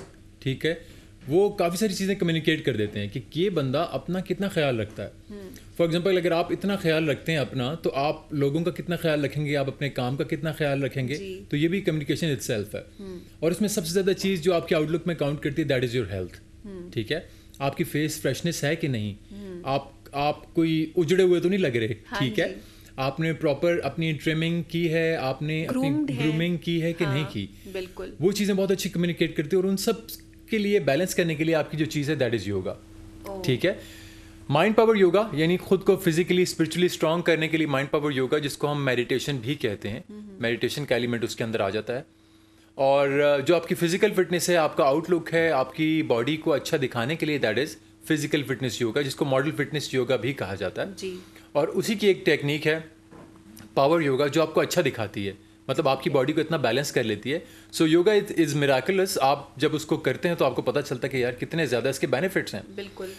ठीक है वो काफ़ी सारी चीज़ें कम्युनिकेट कर देते हैं कि ये बंदा अपना कितना ख्याल रखता है फॉर एग्जाम्पल हम्म। अगर आप इतना ख्याल रखते हैं अपना तो आप लोगों का कितना ख्याल रखेंगे आप अपने काम का कितना ख्याल रखेंगे तो ये भी कम्युनिकेशन इट है हम्म। और इसमें सबसे ज़्यादा चीज़ जो आपके आउटलुक में काउंट करती है दैट इज़ योर हेल्थ ठीक है आपकी फेस फ्रेशनेस है कि नहीं हम्म। आप आप कोई उजड़े हुए तो नहीं लग रहे हाँ ठीक है आपने प्रॉपर अपनी ट्रिमिंग की है आपने अपनी ग्रूमिंग की है कि हाँ, नहीं की बिल्कुल वो चीज़ें बहुत अच्छी कम्युनिकेट करती है और उन सब के लिए बैलेंस करने के लिए आपकी जो चीज़ है दैट इज़ योगा ठीक है माइंड पावर योगा यानी खुद को फिजिकली स्पिरिचुअली स्ट्रांग करने के लिए माइंड पावर योगा जिसको हम मेडिटेशन भी कहते हैं मेडिटेशन mm-hmm. का एलिमेंट उसके अंदर आ जाता है और uh, जो आपकी फिजिकल फिटनेस है आपका आउटलुक है आपकी बॉडी को अच्छा दिखाने के लिए that is physical fitness yoga जिसको मॉडल फिटनेस योगा भी कहा जाता है जी. और उसी की एक टेक्निक है पावर योगा जो आपको अच्छा दिखाती है मतलब आपकी बॉडी को इतना बैलेंस कर लेती है so yoga is is miraculous आप जब उसको करते हैं तो आपको पता चलता है कि यार कितने ज़्यादा इसके बेनिफिट्स हैं बिल्कुल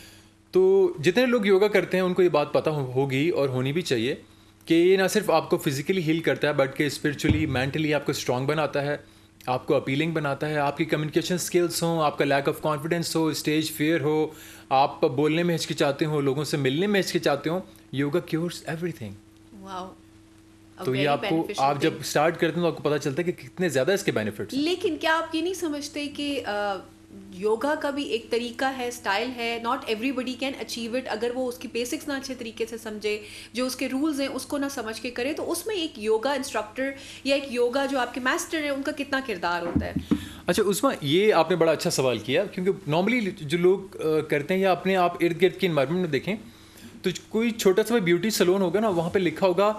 तो जितने लोग योगा करते हैं उनको ये बात पता होगी और होनी भी चाहिए कि ये ना सिर्फ आपको फिजिकली हील करता है बट के स्पिरिचुअली मेंटली आपको स्ट्रांग बनाता है आपको अपीलिंग बनाता है आपकी कम्युनिकेशन स्किल्स हो आपका लैक ऑफ कॉन्फिडेंस हो स्टेज फेयर हो आप बोलने में हिचकिचाते हो लोगों से मिलने में हिचकिचाते हो योगा क्योर्स एवरीथिंग वाओ तो ये आपको आप जब स्टार्ट करते हैं तो आपको पता चलता है कि कितने ज़्यादा इसके बेनिफिट्स लेकिन क्या आप ये नहीं समझते कि योगा का भी एक तरीका है स्टाइल है not everybody can achieve it अगर वो उसकी बेसिक्स ना अच्छे तरीके से समझे जो उसके रूल्स हैं उसको ना समझ के करे तो उसमें एक योगा इंस्ट्रक्टर या एक योगा जो आपके मास्टर हैं उनका कितना किरदार होता है अच्छा उसमें ये आपने बड़ा अच्छा सवाल किया क्योंकि नॉर्मली जो लोग करते हैं या अपने आप इर्द गिर्द के इन्वायरमेंट में देखें तो कोई छोटा सा ब्यूटी सलोन होगा ना वहाँ पर लिखा होगा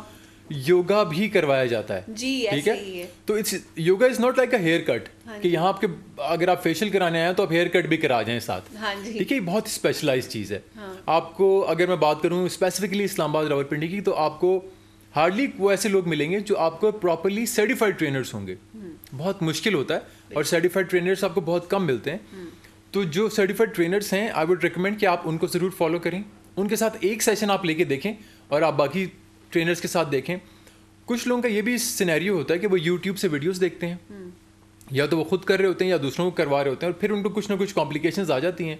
योगा भी करवाया जाता है जी ठीक है? है तो it's yoga is not like a haircut कि यहाँ आपके अगर आप फेशियल कराने आए तो आप हेयर कट भी करा जाए साथ हाँ ठीक है बहुत स्पेशलाइज चीज़ है हाँ। आपको अगर मैं बात करूँ स्पेसिफिकली इस्लामाबाद पिंडी की तो आपको हार्डली वो ऐसे लोग मिलेंगे जो आपको प्रॉपरली सर्टिफाइड ट्रेनर्स होंगे हम्म। बहुत मुश्किल होता है और सर्टिफाइड ट्रेनर्स आपको बहुत कम मिलते हैं हम्म। तो जो सर्टिफाइड ट्रेनर्स हैं आई वुड रिकमेंड कि आप उनको ज़रूर फॉलो करें उनके साथ एक सेशन आप लेके देखें और आप बाकी ट्रेनर्स के साथ देखें कुछ लोगों का ये भी सिनेरियो होता है कि वो यूट्यूब से वीडियोस देखते हैं हम्म। या तो वो खुद कर रहे होते हैं या दूसरों को करवा रहे होते हैं और फिर उनको कुछ ना कुछ कॉम्प्लिकेशन आ जाती हैं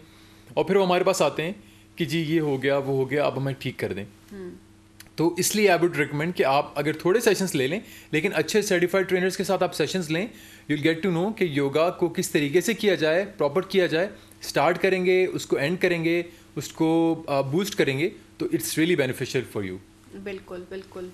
और फिर वो हमारे पास आते हैं कि जी ये हो गया वो हो गया अब हमें ठीक कर दें हम्म। तो इसलिए आई वुड रिकमेंड कि आप अगर थोड़े सेशंस ले लें लेकिन अच्छे सर्टिफाइड ट्रेनर्स के साथ आप सेशंस लें यू गेट टू नो कि योगा को किस तरीके से किया जाए प्रॉपर किया जाए स्टार्ट करेंगे उसको एंड करेंगे उसको बूस्ट uh, करेंगे तो it's really beneficial for you बिल्कुल बिल्कुल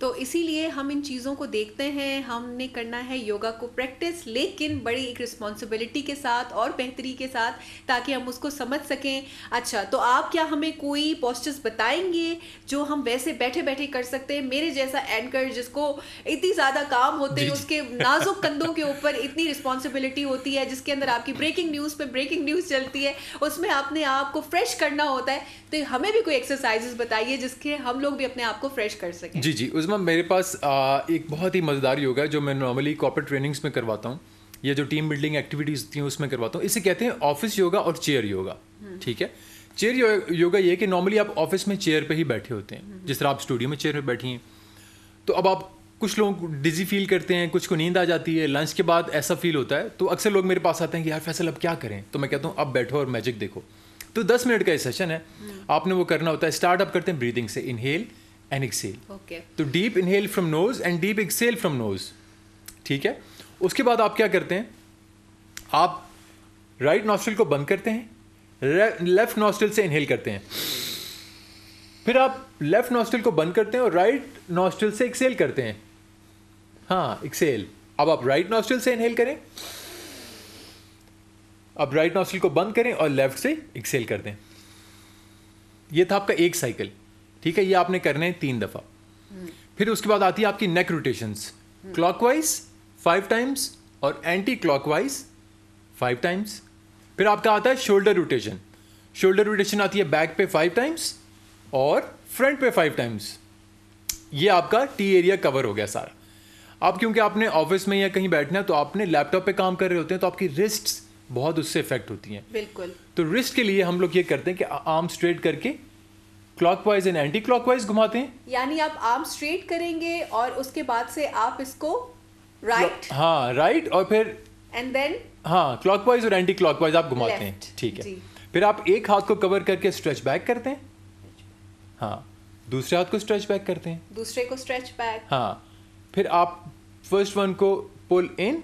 तो इसीलिए हम इन चीज़ों को देखते हैं हमने करना है योगा को प्रैक्टिस लेकिन बड़ी एक रिस्पॉन्सिबिलिटी के साथ और बेहतरी के साथ ताकि हम उसको समझ सकें अच्छा तो आप क्या हमें कोई पॉस्चर्स बताएंगे जो हम वैसे बैठे बैठे कर सकते हैं मेरे जैसा एंकर जिसको इतनी ज़्यादा काम होते हैं उसके नाजुक कंधों के ऊपर इतनी रिस्पॉन्सिबिलिटी होती है जिसके अंदर आपकी ब्रेकिंग न्यूज़ पर ब्रेकिंग न्यूज़ चलती है उसमें आपने को फ्रेश करना होता है तो हमें भी कोई एक्सरसाइजेस बताइए जिसके हम लोग भी अपने आप को फ्रेश कर सकें जी जी उसमें इसमें मेरे पास एक बहुत ही मज़ेदार योग है जो मैं नॉर्मली कॉपरेट ट्रेनिंग्स में करवाता हूँ या जो टीम बिल्डिंग एक्टिविटीज़ होती हैं उसमें करवाता हूँ इसे कहते हैं ऑफिस योगा और चेयर योगा हम्म। ठीक है चेयर यो, योगा ये कि नॉर्मली आप ऑफिस में चेयर पर ही बैठे होते हैं हम्म। जिस तरह आप स्टूडियो में चेयर पर बैठी हैं तो अब आप कुछ लोग डिजी फील करते हैं कुछ को नींद आ जाती है लंच के बाद ऐसा फील होता है तो अक्सर लोग मेरे पास आते हैं कि यार फैसल अब क्या करें तो मैं कहता हूँ अब बैठो और मैजिक देखो तो दस मिनट का ये सेशन है हम्म। आपने वो करना होता है स्टार्ट अप करते हैं ब्रीदिंग से इनहेल एंड एक्सेल तो deep inhale from nose and deep exhale from nose ठीक है उसके बाद आप क्या करते हैं आप राइट right नॉस्ट्रल को बंद करते हैं लेफ्ट नॉस्ट्रल से इनहेल करते हैं फिर आप लेफ्ट नॉस्ट्रल को बंद करते हैं और राइट right नॉस्ट्रल से एक्सेल करते हैं हाँ एक्सेल अब आप राइट right नॉस्ट्रल से इनहेल करें अब राइट नॉस्ट्रल को बंद करें और लेफ्ट से एक्सेल कर दें यह था आपका एक साइकिल ठीक है ये आपने करने हैं तीन दफा फिर उसके बाद आती है आपकी neck rotation clockwise five times और एंटी क्लॉकवाइज फाइव टाइम्स फिर आपका आता है शोल्डर रोटेशन शोल्डर रोटेशन आती है बैक पे फाइव टाइम्स और फ्रंट पे फाइव टाइम्स ये आपका टी एरिया कवर हो गया सारा आप क्योंकि आपने ऑफिस में या कहीं बैठना है तो आपने लैपटॉप पे काम कर रहे होते हैं तो आपकी रिस्ट बहुत उससे इफेक्ट होती हैं बिल्कुल तो रिस्ट के लिए हम लोग ये करते हैं कि आर्म स्ट्रेट करके क्लॉकवाइज एंड एंटी क्लॉकवाइज घुमाते हैं यानी आप आर्म स्ट्रेट करेंगे और उसके बाद से आप इसको राइट right, हाँ राइट right, और फिर एंड देन हाँ क्लॉकवाइज और एंटी क्लॉकवाइज आप घुमाते हैं ठीक है फिर आप एक हाथ को कवर करके स्ट्रेच बैक करते हैं हाँ दूसरे हाथ को स्ट्रेच बैक करते हैं दूसरे को स्ट्रेच बैक हाँ फिर आप फर्स्ट वन को पुल इन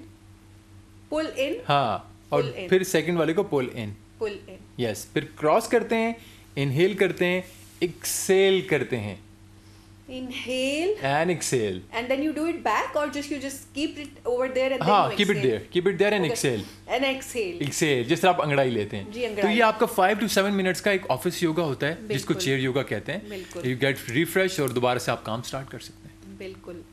पुल इन हाँ और फिर सेकंड वाले को पुल इन पुल इन यस फिर क्रॉस करते हैं इनहेल करते हैं एक्सेल करते हैं inhale and exhale and then you do it back और just you just keep it over there and हां keep it there keep it there and exhale and exhale exhale जिस आप अंगड़ाई लेते हैं तो ये आपका 5 टू 7 मिनट्स का एक ऑफिस योगा होता है जिसको चेयर योगा कहते हैं यू गेट रिफ्रेश और दोबारा से आप काम स्टार्ट कर सकते हैं बिल्कुल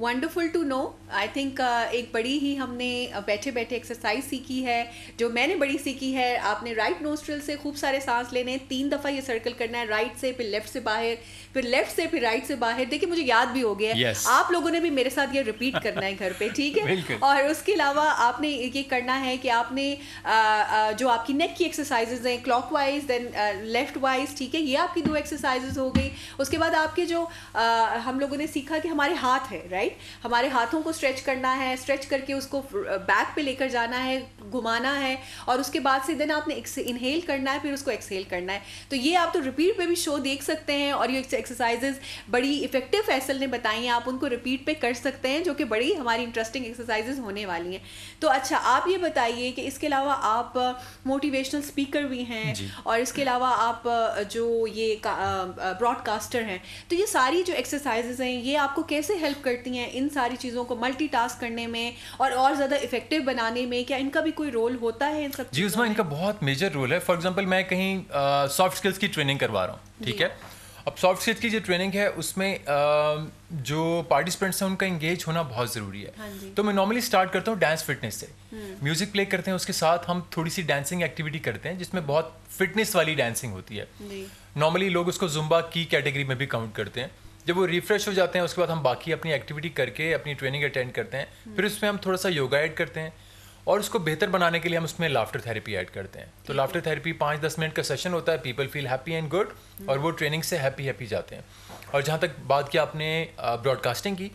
wonderful to know I think एक बड़ी ही हमने बैठे बैठे एक्सरसाइज सीखी है जो मैंने बड़ी सीखी है आपने राइट right नोस्ट्रल से खूब सारे सांस लेने तीन दफ़ा ये सर्कल करना है राइट right से फिर लेफ्ट से बाहर फिर लेफ्ट से फिर राइट से बाहर देखिए मुझे याद भी हो गया है yes. आप लोगों ने भी मेरे साथ ये रिपीट करना है घर पे ठीक है और उसके अलावा आपने ये करना है कि आपने आ, आ, जो आपकी नेक की एक्सरसाइजेज हैं clockwise then left wise ठीक है ये आपकी दो एक्सरसाइजेज हो गई उसके बाद आपके जो आ, हम लोगों ने सीखा कि हमारे हाथ है राइट हमारे हाथों को स्ट्रेच करना है स्ट्रेच करके उसको बैक पे लेकर जाना है घुमाना है और उसके बाद से देन आपने इनहेल करना है फिर उसको एक्सहेल करना है तो ये आप तो रिपीट पे भी शो देख सकते हैं और ये एक्सरसाइजेज बड़ी इफेक्टिव फैसल ने बताई हैं आप उनको रिपीट पे कर सकते हैं जो कि बड़ी हमारी इंटरेस्टिंग एक्सरसाइजेज होने वाली हैं तो अच्छा आप ये बताइए कि इसके अलावा आप मोटिवेशनल स्पीकर भी हैं और इसके अलावा आप जो ये ब्रॉडकास्टर हैं तो ये सारी जो एक्सरसाइजेज हैं ये आपको कैसे हेल्प करती हैं इन सारी चीज़ों को मल्टी करने में और और ज़्यादा इफेक्टिव बनाने में क्या इनका भी कोई रोल होता है इन सब जी उसमें इनका बहुत मेजर रोल है फॉर एग्जाम्पल मैं कहीं सॉफ्ट स्किल्स की ट्रेनिंग करवा रहा हूँ ठीक है अब सॉफ्ट स्किल की जो ट्रेनिंग है उसमें जो पार्टिसिपेंट्स हैं उनका इंगेज होना बहुत ज़रूरी है हाँ तो मैं नॉर्मली स्टार्ट करता हूँ डांस फिटनेस से म्यूज़िक हम्म। प्ले करते हैं उसके साथ हम थोड़ी सी डांसिंग एक्टिविटी करते हैं जिसमें बहुत फिटनेस वाली डांसिंग होती है नॉर्मली लोग उसको जुम्बा की कैटेगरी में भी काउंट करते हैं जब वो रिफ्रेश हो जाते हैं उसके बाद हम बाकी अपनी एक्टिविटी करके अपनी ट्रेनिंग अटेंड करते हैं हम्म। फिर उसमें हम थोड़ा सा योगा ऐड करते हैं और उसको बेहतर बनाने के लिए हम उसमें लाफ्टर थेरेपी ऐड करते हैं तो लाफ्टर थेरेपी पाँच दस मिनट का सेशन होता है people feel happy and good और वो ट्रेनिंग से हैप्पी हैप्पी जाते हैं और जहाँ तक बात की आपने ब्रॉडकास्टिंग की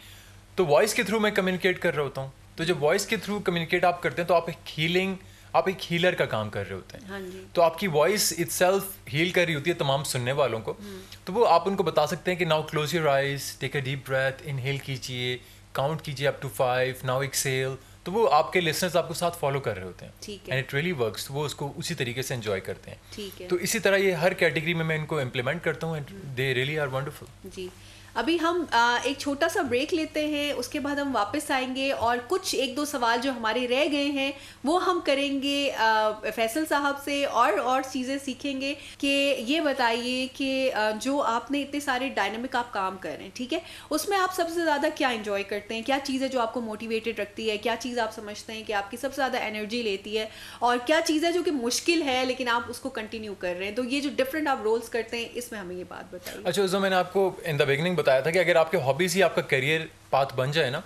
तो वॉइस के थ्रू मैं कम्युनिकेट कर रहा होता हूँ तो जब वॉइस के थ्रू कम्युनिकेट आप करते हैं तो आप एक हीलिंग आप एक हीलर का काम कर रहे होते हैं हाँ तो आपकी वॉइस इट हील कर रही होती है तमाम सुनने वालों को हम्म। तो वो आप उनको बता सकते हैं कि now close your eyes take a deep breath inhale कीजिए काउंट कीजिए up to five now exhale सेल तो वो आपके लिसनर्स आपको साथ फॉलो कर रहे होते हैं एंड इट रियली वर्क्स वो उसको उसी तरीके से एंजॉय करते हैं ठीक है तो इसी तरह ये हर कैटेगरी में मैं इनको इम्प्लीमेंट करता हूँ and they really are wonderful जी अभी हम एक छोटा सा ब्रेक लेते हैं उसके बाद हम वापस आएंगे और कुछ एक दो सवाल जो हमारे रह गए हैं वो हम करेंगे फैसल साहब से और और चीज़ें सीखेंगे कि ये बताइए कि जो आपने इतने सारे डायनामिक आप काम कर रहे हैं ठीक है उसमें आप सबसे ज़्यादा क्या इन्जॉय करते हैं क्या चीज़ें जो आपको मोटिवेटेड रखती है क्या चीज़ आप समझते हैं कि आपकी सबसे ज़्यादा एनर्जी लेती है और क्या चीज़ है जो कि मुश्किल है लेकिन आप उसको कंटिन्यू कर रहे हैं तो ये जो डिफरेंट आप रोल्स करते हैं इसमें हमें ये बात बताइए अच्छा जो मैंने आपको इन द बिगनिंग बताया था कि अगर आपके हॉबीज ही आपका करियर पाथ बन जाए ना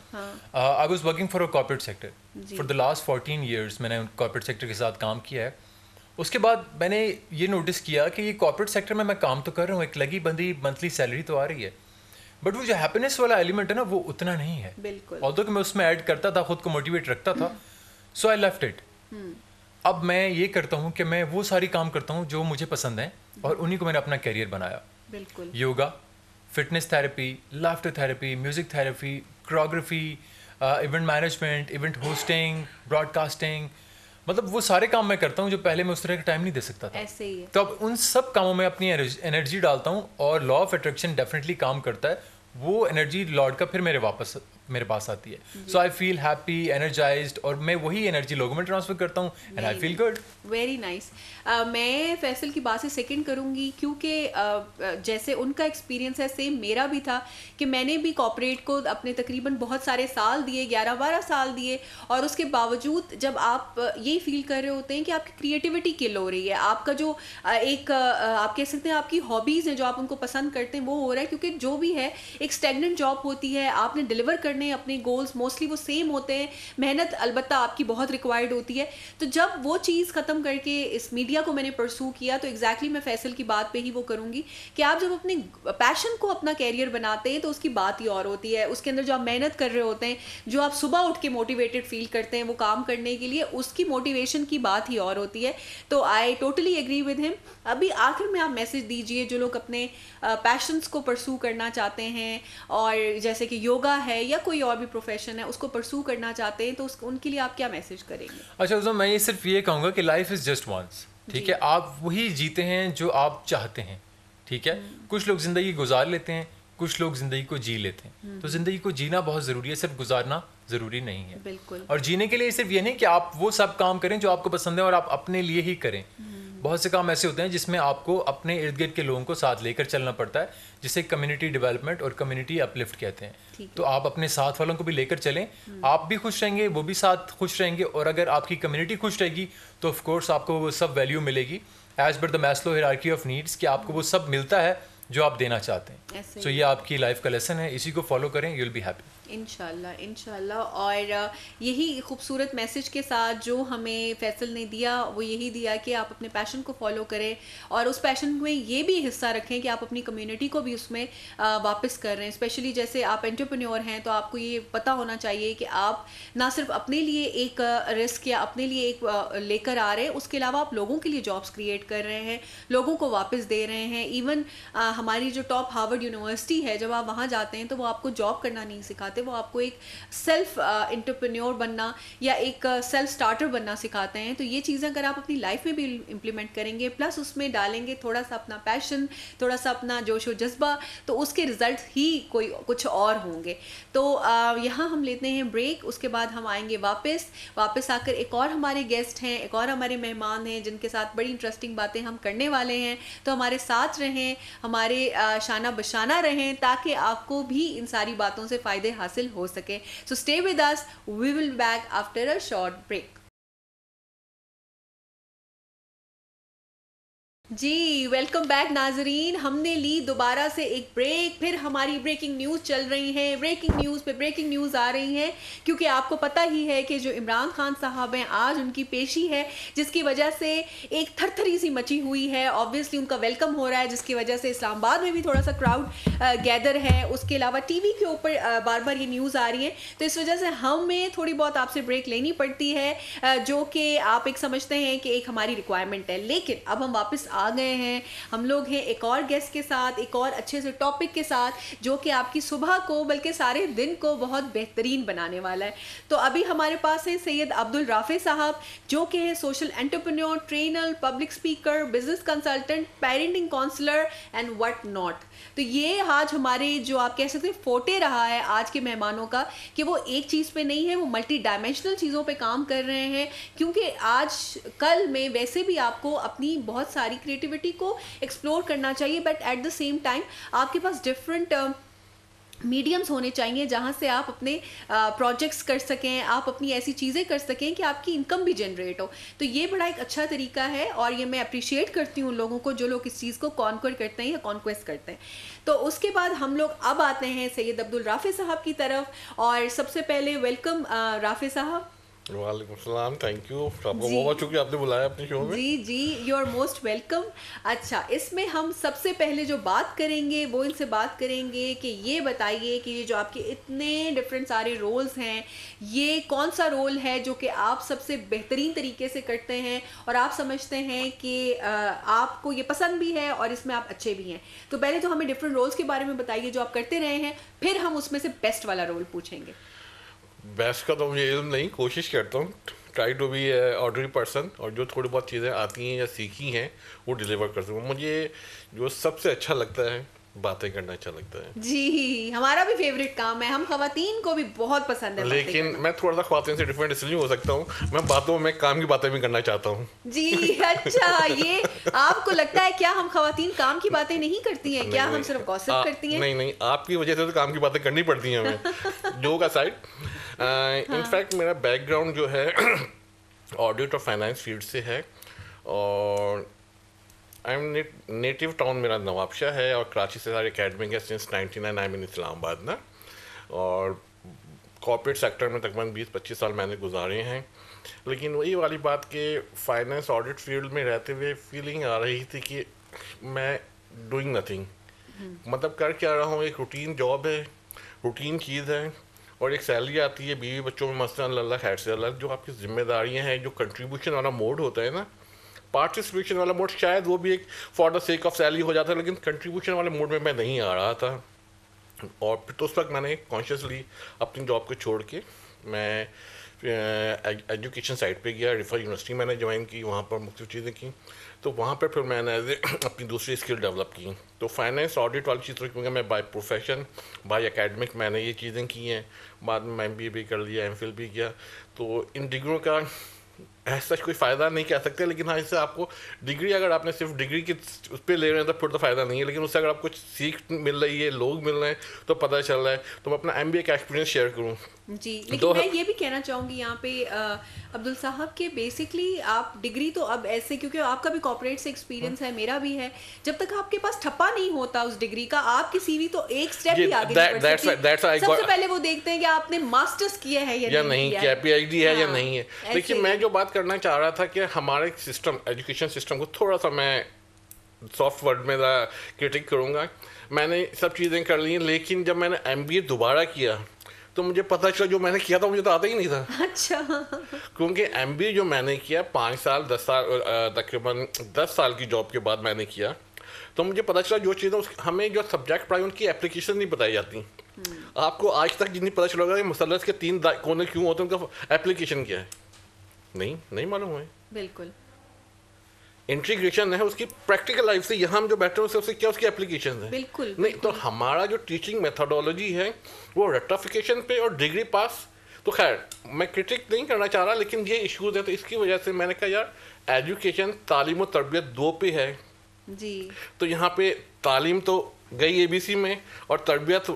I was working for a corporate sector for the last fourteen years मैंने कॉर्पोरेट सेक्टर के साथ काम किया है उसके बाद मैंने ये नोटिस किया कि ये कॉर्पोरेट सेक्टर में मैं काम तो कर रहा हूँ एक लगी बंदी मंथली सैलरी तो आ रही है बट वो जो हैप्पीनेस वाला एलिमेंट है ना वो उतना नहीं है बिल्कुल और तो कि मैं उसमें ऐड करता था खुद को मोटिवेट रखता था सो आई लेफ्ट इट अब मैं ये करता हूँ कि मैं वो सारी काम करता हूँ जो मुझे पसंद है और हम्म। उन्हीं को मैंने अपना करियर बनाया बिल्कुल yoga fitness therapy laughter therapy music therapy choreography event management event hosting broadcasting मतलब वो सारे काम मैं करता हूँ जो पहले मैं उस तरह का टाइम नहीं दे सकता था ऐसे ही है। तो अब उन सब कामों में अपनी एनर्जी डालता हूँ और लॉ ऑफ अट्रैक्शन डेफिनेटली काम करता है वो एनर्जी लॉर्ड का फिर मेरे वापस मेरे पास आती है so I feel happy energize और मैं वही एनर्जी लोगों में ट्रांसफर करता हूँ and I feel good very nice मैं फैसल की बात से सेकंड करूँगी क्योंकि uh, uh जैसे उनका एक्सपीरियंस है सेम मेरा भी था कि मैंने भी कॉपरेट को अपने तकरीबन बहुत सारे साल दिए ग्यारह बारह साल दिए और उसके बावजूद जब आप uh, यही फील कर रहे होते हैं कि आपकी क्रिएटिविटी किल हो रही है आपका जो uh, एक आप कह सकते हैं आपकी हॉबीज़ हैं जो आप उनको पसंद करते हैं वो हो रहा है क्योंकि जो भी है एक स्टेगनेंट जॉब होती है आपने डिलीवर कर करने अपने गोल्स मोस्टली वो सेम होते हैं मेहनत अलबत्त आपकी बहुत रिक्वायर्ड होती है तो जब वो चीज़ ख़त्म करके इस मीडिया को मैंने परसू किया तो एग्जैक्टली exactly मैं फैसल की बात पर ही वो करूँगी कि आप जब अपने पैशन को अपना कैरियर बनाते हैं तो उसकी बात ही और होती है उसके अंदर जो आप मेहनत कर रहे होते हैं जो आप सुबह उठ के मोटिवेटेड फील करते हैं वो काम करने के लिए उसकी मोटिवेशन की बात ही और होती है तो I totally agree with him अभी आखिर में आप मैसेज दीजिए जो लोग अपने पैशंस को परसू करना चाहते हैं और जैसे कि योगा है या कोई और भी प्रोफेशन है उसको परसू करना चाहते हैं तो उस, उनके लिए आप क्या मैसेज करेंगे अच्छा उसमें मैं ये सिर्फ ये कहूँगा कि लाइफ इज़ जस्ट वंस ठीक है आप वही जीते हैं जो आप चाहते हैं ठीक है हम्म। कुछ लोग ज़िंदगी गुजार लेते हैं कुछ लोग ज़िंदगी को जी लेते हैं हम्म। तो ज़िंदगी को जीना बहुत ज़रूरी है सिर्फ गुजारना ज़रूरी नहीं है बिल्कुल और जीने के लिए सिर्फ ये नहीं कि आप वो सब काम करें जो आपको पसंद है और आप अपने लिए ही करें हम्म। बहुत से काम ऐसे होते हैं जिसमें आपको अपने इर्द गिर्द के लोगों को साथ लेकर चलना पड़ता है जिसे कम्युनिटी डेवलपमेंट और कम्युनिटी अपलिफ्ट कहते हैं तो आप अपने साथ वालों को भी लेकर चलें आप भी खुश रहेंगे वो भी साथ खुश रहेंगे और अगर आपकी कम्युनिटी खुश रहेगी तो ऑफकोर्स आपको वो सब वैल्यू मिलेगी as per the Maslow hierarchy of needs कि आपको वो सब मिलता है जो आप देना चाहते हैं सो so, ये आपकी लाइफ का लेसन है इसी को फॉलो करें you will be happy in in और यही खूबसूरत मैसेज के साथ जो हमें फैसल ने दिया वो यही दिया कि आप अपने पैशन को फॉलो करें और उस पैशन में ये भी हिस्सा रखें कि आप अपनी कम्युनिटी को भी उसमें वापस कर रहे हैं स्पेशली जैसे आप एंटरप्रेन्योर हैं तो आपको ये पता होना चाहिए कि आप ना सिर्फ अपने लिए एक रिस्क या अपने लिए एक लेकर आ रहे हैं उसके अलावा आप लोगों के लिए जॉब्स क्रिएट कर रहे हैं लोगों को वापस दे रहे हैं इवन हमारी जो टॉप हार्वर्ड यूनिवर्सिटी है जब आप वहाँ जाते हैं तो वो आपको जॉब करना नहीं सिखाते वो आपको एक सेल्फ इंटरप्रन्योर uh, बनना या एक सेल्फ uh, स्टार्टर बनना सिखाते हैं तो ये चीज़ें अगर आप अपनी लाइफ में भी इम्प्लीमेंट करेंगे प्लस उसमें डालेंगे थोड़ा सा अपना पैशन थोड़ा सा अपना जोश व जज्बा तो उसके रिजल्ट ही कोई कुछ और होंगे तो uh, यहाँ हम लेते हैं ब्रेक उसके बाद हम आएंगे वापस वापस आकर एक और हमारे गेस्ट हैं एक और हमारे मेहमान हैं जिनके साथ बड़ी इंटरेस्टिंग बातें हम करने वाले हैं तो हमारे साथ रहें हमारे शाना बशाना रहें ताकि आपको भी इन सारी बातों से फ़ायदे हासिल हो सके so stay with us we will back after a short break जी वेलकम बैक नाजरीन हमने ली दोबारा से एक ब्रेक फिर हमारी ब्रेकिंग न्यूज़ चल रही है ब्रेकिंग न्यूज़ पे ब्रेकिंग न्यूज़ आ रही है क्योंकि आपको पता ही है कि जो इमरान खान साहब हैं आज उनकी पेशी है जिसकी वजह से एक थरथरी सी मची हुई है ऑब्वियसली उनका वेलकम हो रहा है जिसकी वजह से इस्लामाबाद में भी थोड़ा सा क्राउड गैदर है उसके अलावा टी के ऊपर बार बार ये न्यूज़ आ रही है तो इस वजह से हमें थोड़ी बहुत आपसे ब्रेक लेनी पड़ती है जो कि आप एक समझते हैं कि एक हमारी रिक्वायरमेंट है लेकिन अब हम वापस आ गए हैं हम लोग हैं एक और गेस्ट के साथ एक और अच्छे से टॉपिक के साथ जो कि आपकी सुबह को बल्कि सारे दिन को बहुत बेहतरीन बनाने वाला है तो अभी हमारे पास है सैयद अब्दुल राफे साहब जो कि है social entrepreneur trainer public speaker business consultant parenting counsellor and what not तो ये आज हमारे जो आप कह सकते हैं फोटे रहा है आज के मेहमानों का कि वो एक चीज़ पे नहीं है वो मल्टी डायमेंशनल चीज़ों पे काम कर रहे हैं क्योंकि आज कल में वैसे भी आपको अपनी बहुत सारी क्रिएटिविटी को एक्सप्लोर करना चाहिए but at the same time आपके पास डिफरेंट मीडियम्स होने चाहिए जहाँ से आप अपने प्रोजेक्ट्स कर सकें आप अपनी ऐसी चीज़ें कर सकें कि आपकी इनकम भी जनरेट हो तो ये बड़ा एक अच्छा तरीका है और ये मैं अप्रिशिएट करती हूँ उन लोगों को जो लोग इस चीज़ को कॉन्कर करते हैं या कॉन्क्वेस्ट करते हैं तो उसके बाद हम लोग अब आते हैं सैद अब्दुल राफ़े साहब की तरफ और सबसे पहले वेलकम राफ़े साहब थैंक यू आपको बहुत बहुत शुक्रिया आपने बुलाया अपने शो में जी जी यू आर मोस्ट वेलकम अच्छा इसमें हम सबसे पहले जो बात करेंगे वो इनसे बात करेंगे कि ये बताइए कि ये जो आपके इतने डिफरेंट सारे रोल्स हैं ये कौन सा रोल है जो कि आप सबसे बेहतरीन तरीके से करते हैं और आप समझते हैं कि आपको ये पसंद भी है और इसमें आप अच्छे भी हैं तो पहले तो हमें डिफरेंट रोल्स के बारे में बताइए जो आप करते रहे हैं फिर हम उसमें से बेस्ट वाला रोल पूछेंगे बेस्ट का तो मुझे इल्म नहीं कोशिश करता हूँ try to be orderly person और जो थोड़ी बहुत चीज़ें आती हैं या सीखी हैं वो डिलीवर कर सकूँ मुझे जो सबसे अच्छा लगता है बातें करना अच्छा लगता है जी हमारा भी फेवरेट काम है हम खातन को भी बहुत पसंद है लेकिन मैं थोड़ा सा खातन से डिफरेंट इसलिए हो सकता हूँ मैं बातों में काम की बातें भी करना चाहता हूँ जी अच्छा ये आपको लगता है क्या हम खातन काम की बातें नहीं करती हैं क्या नहीं, हम सिर्फ गॉसिप करती हैं नहीं नहीं आपकी वजह से तो काम की बातें करनी पड़ती हैं हमें जो का साइड इनफैक्ट मेरा बैकग्राउंड जो है ऑडिट और फाइनेंस फील्ड से है और आई एम नेटिव टाउन मेरा नवाबशाह है और कराची से सारे अकेडमिक है since nineteen nine I mean Islamabad ना और कॉपोरेट सेक्टर में तकरीबन बीस पच्चीस साल मैंने गुजारे हैं लेकिन वही वाली बात कि फाइनेंस ऑडिट फील्ड में रहते हुए फीलिंग आ रही थी कि मैं डूइंग नथिंग हम्म। मतलब कर क्या रहा हूँ एक रूटीन जॉब है रूटीन चीज़ है और एक सैलरी आती है बीवी बच्चों में मसला अल्लाह खैर से अल्लाह जो आपकी जिम्मेदारियाँ हैं जो कंट्रीब्यूशन वाला मोड होता है ना पार्टिसिपेशन वाला मोड शायद वो भी एक for the sake of salary हो जाता लेकिन कंट्रीब्यूशन वाले मोड में मैं नहीं आ रहा था और फिर तो उस वक्त मैंने कॉन्शियसली अपनी जॉब को छोड़ के मैं एजुकेशन साइड पे गया रिफर यूनिवर्सिटी मैंने ज्वाइन की वहाँ पर मुख्तु चीज़ें की तो वहाँ पर फिर मैंने एज अपनी दूसरी स्किल डेवलप की तो फाइनेंस ऑडिट वाली चीज़ों क्योंकि मैं बाय प्रोफेशन बाय एकेडमिक मैंने ये चीज़ें की हैं बाद में एम बी भी कर लिया एम भी किया तो इन डिग्रियों का ऐसा कोई फ़ायदा नहीं कह सकते लेकिन हाँ इससे आपको डिग्री अगर आपने सिर्फ डिग्री की उस पर ले रहे हैं तो फिर तो फ़ायदा नहीं है लेकिन उससे अगर आप कुछ सीख मिल रही है लोग मिल रहे हैं तो पता चल रहा है तो मैं अपना एम का एक्सपीरियंस शेयर करूँ जी लेकिन मैं ये भी कहना चाहूँगी यहाँ पे अब्दुल साहब के बेसिकली आप डिग्री तो अब ऐसे क्योंकि आपका भी कॉपरेट से एक्सपीरियंस हाँ। है मेरा भी है जब तक आपके पास ठप्पा नहीं होता उस डिग्री का आपकी सीवी तो एक स्टेप ही आगे सबसे पहले वो देखते हैं कि आपने मास्टर्स किया है या नहीं किया पीएचडी है या हाँ, नहीं है देखिए मैं जो बात करना चाह रहा था कि हमारे सिस्टम एजुकेशन सिस्टम को थोड़ा सा मैं सॉफ्ट वर्ड में क्रिटिक करूँगा मैंने सब चीज़ें कर ली लेकिन जब मैंने एम दोबारा किया तो मुझे पता चला जो मैंने किया था मुझे तो आता ही नहीं था अच्छा क्योंकि एम जो मैंने किया पाँच साल दस साल तकरीबन दस साल की जॉब के बाद मैंने किया तो मुझे पता चला जो चीज़ें हमें जो सब्जेक्ट पढ़ाई उनकी एप्लीकेशन नहीं बताई जाती हम्म। आपको आज तक जितनी पता चला होगा कि मुसलस के तीन कोने क्यों होते हैं उनका एप्लीकेशन क्या है नहीं नहीं मालूम है बिल्कुल इंटीग्रेशन है उसकी प्रैक्टिकल लाइफ से यहाँ हम जो बैठे हैं उससे क्या उसकी एप्लीकेशन है बिल्कुल नहीं तो बिल्कुल. तो हमारा जो टीचिंग मेथोडोलॉजी है वो रेटाफिकेशन पे और डिग्री पास तो खैर मैं क्रिटिक नहीं करना चाह रहा लेकिन ये इश्यूज है तो इसकी वजह से मैंने कहा यार एजुकेशन तालीम और तरबियत दो पे है जी तो यहाँ पे तालीम तो गई एबीसी में और तरबियत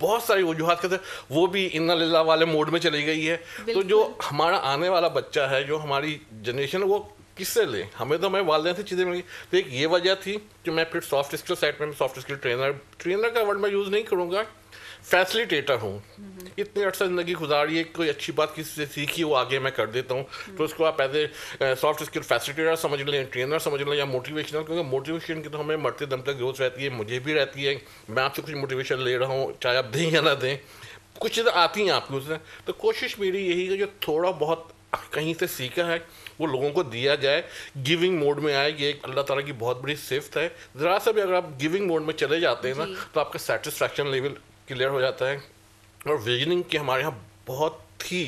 बहुत सारी वजूहत के हैं वो भी इन्ना लिल्ला वाले मोड में चली गई है तो जो हमारा आने वाला बच्चा है जो हमारी जनरेशन वो किससे लें हमें तो हमें वाले से चीज़ें मिली तो एक ये वजह थी कि मैं फिर सॉफ्ट स्किल साइड में सॉफ्ट स्किल ट्रेनर ट्रेनर का वर्ड मैं यूज़ नहीं करूँगा फैसिलिटेटर हूँ इतने अर्सा ज़िंदगी गुजारी है कोई अच्छी बात किसी से सीखी वो आगे मैं कर देता हूँ तो उसको आप as a soft skill facilitator समझ लें ट्रेनर समझ लें या मोटिवेशनल क्योंकि मोटिवेशन की तो हमें मरते दम तक ग्रोथ रहती है मुझे भी रहती है मैं आपसे कुछ मोटिवेशन ले रहा हूँ चाहे आप दें या ना दें कुछ चीज़ें आती हैं आपकी उसमें तो कोशिश मेरी यही है जो थोड़ा बहुत कहीं से सीखा है वो लोगों को दिया जाए गिविंग मोड में आए ये एक अल्लाह ताला की बहुत बड़ी सिफ्त है ज़रा सा भी अगर आप गिविंग मोड में चले जाते हैं ना तो आपका सेटिस्फेक्शन लेवल क्लियर हो जाता है और विजनिंग की हमारे यहाँ बहुत ही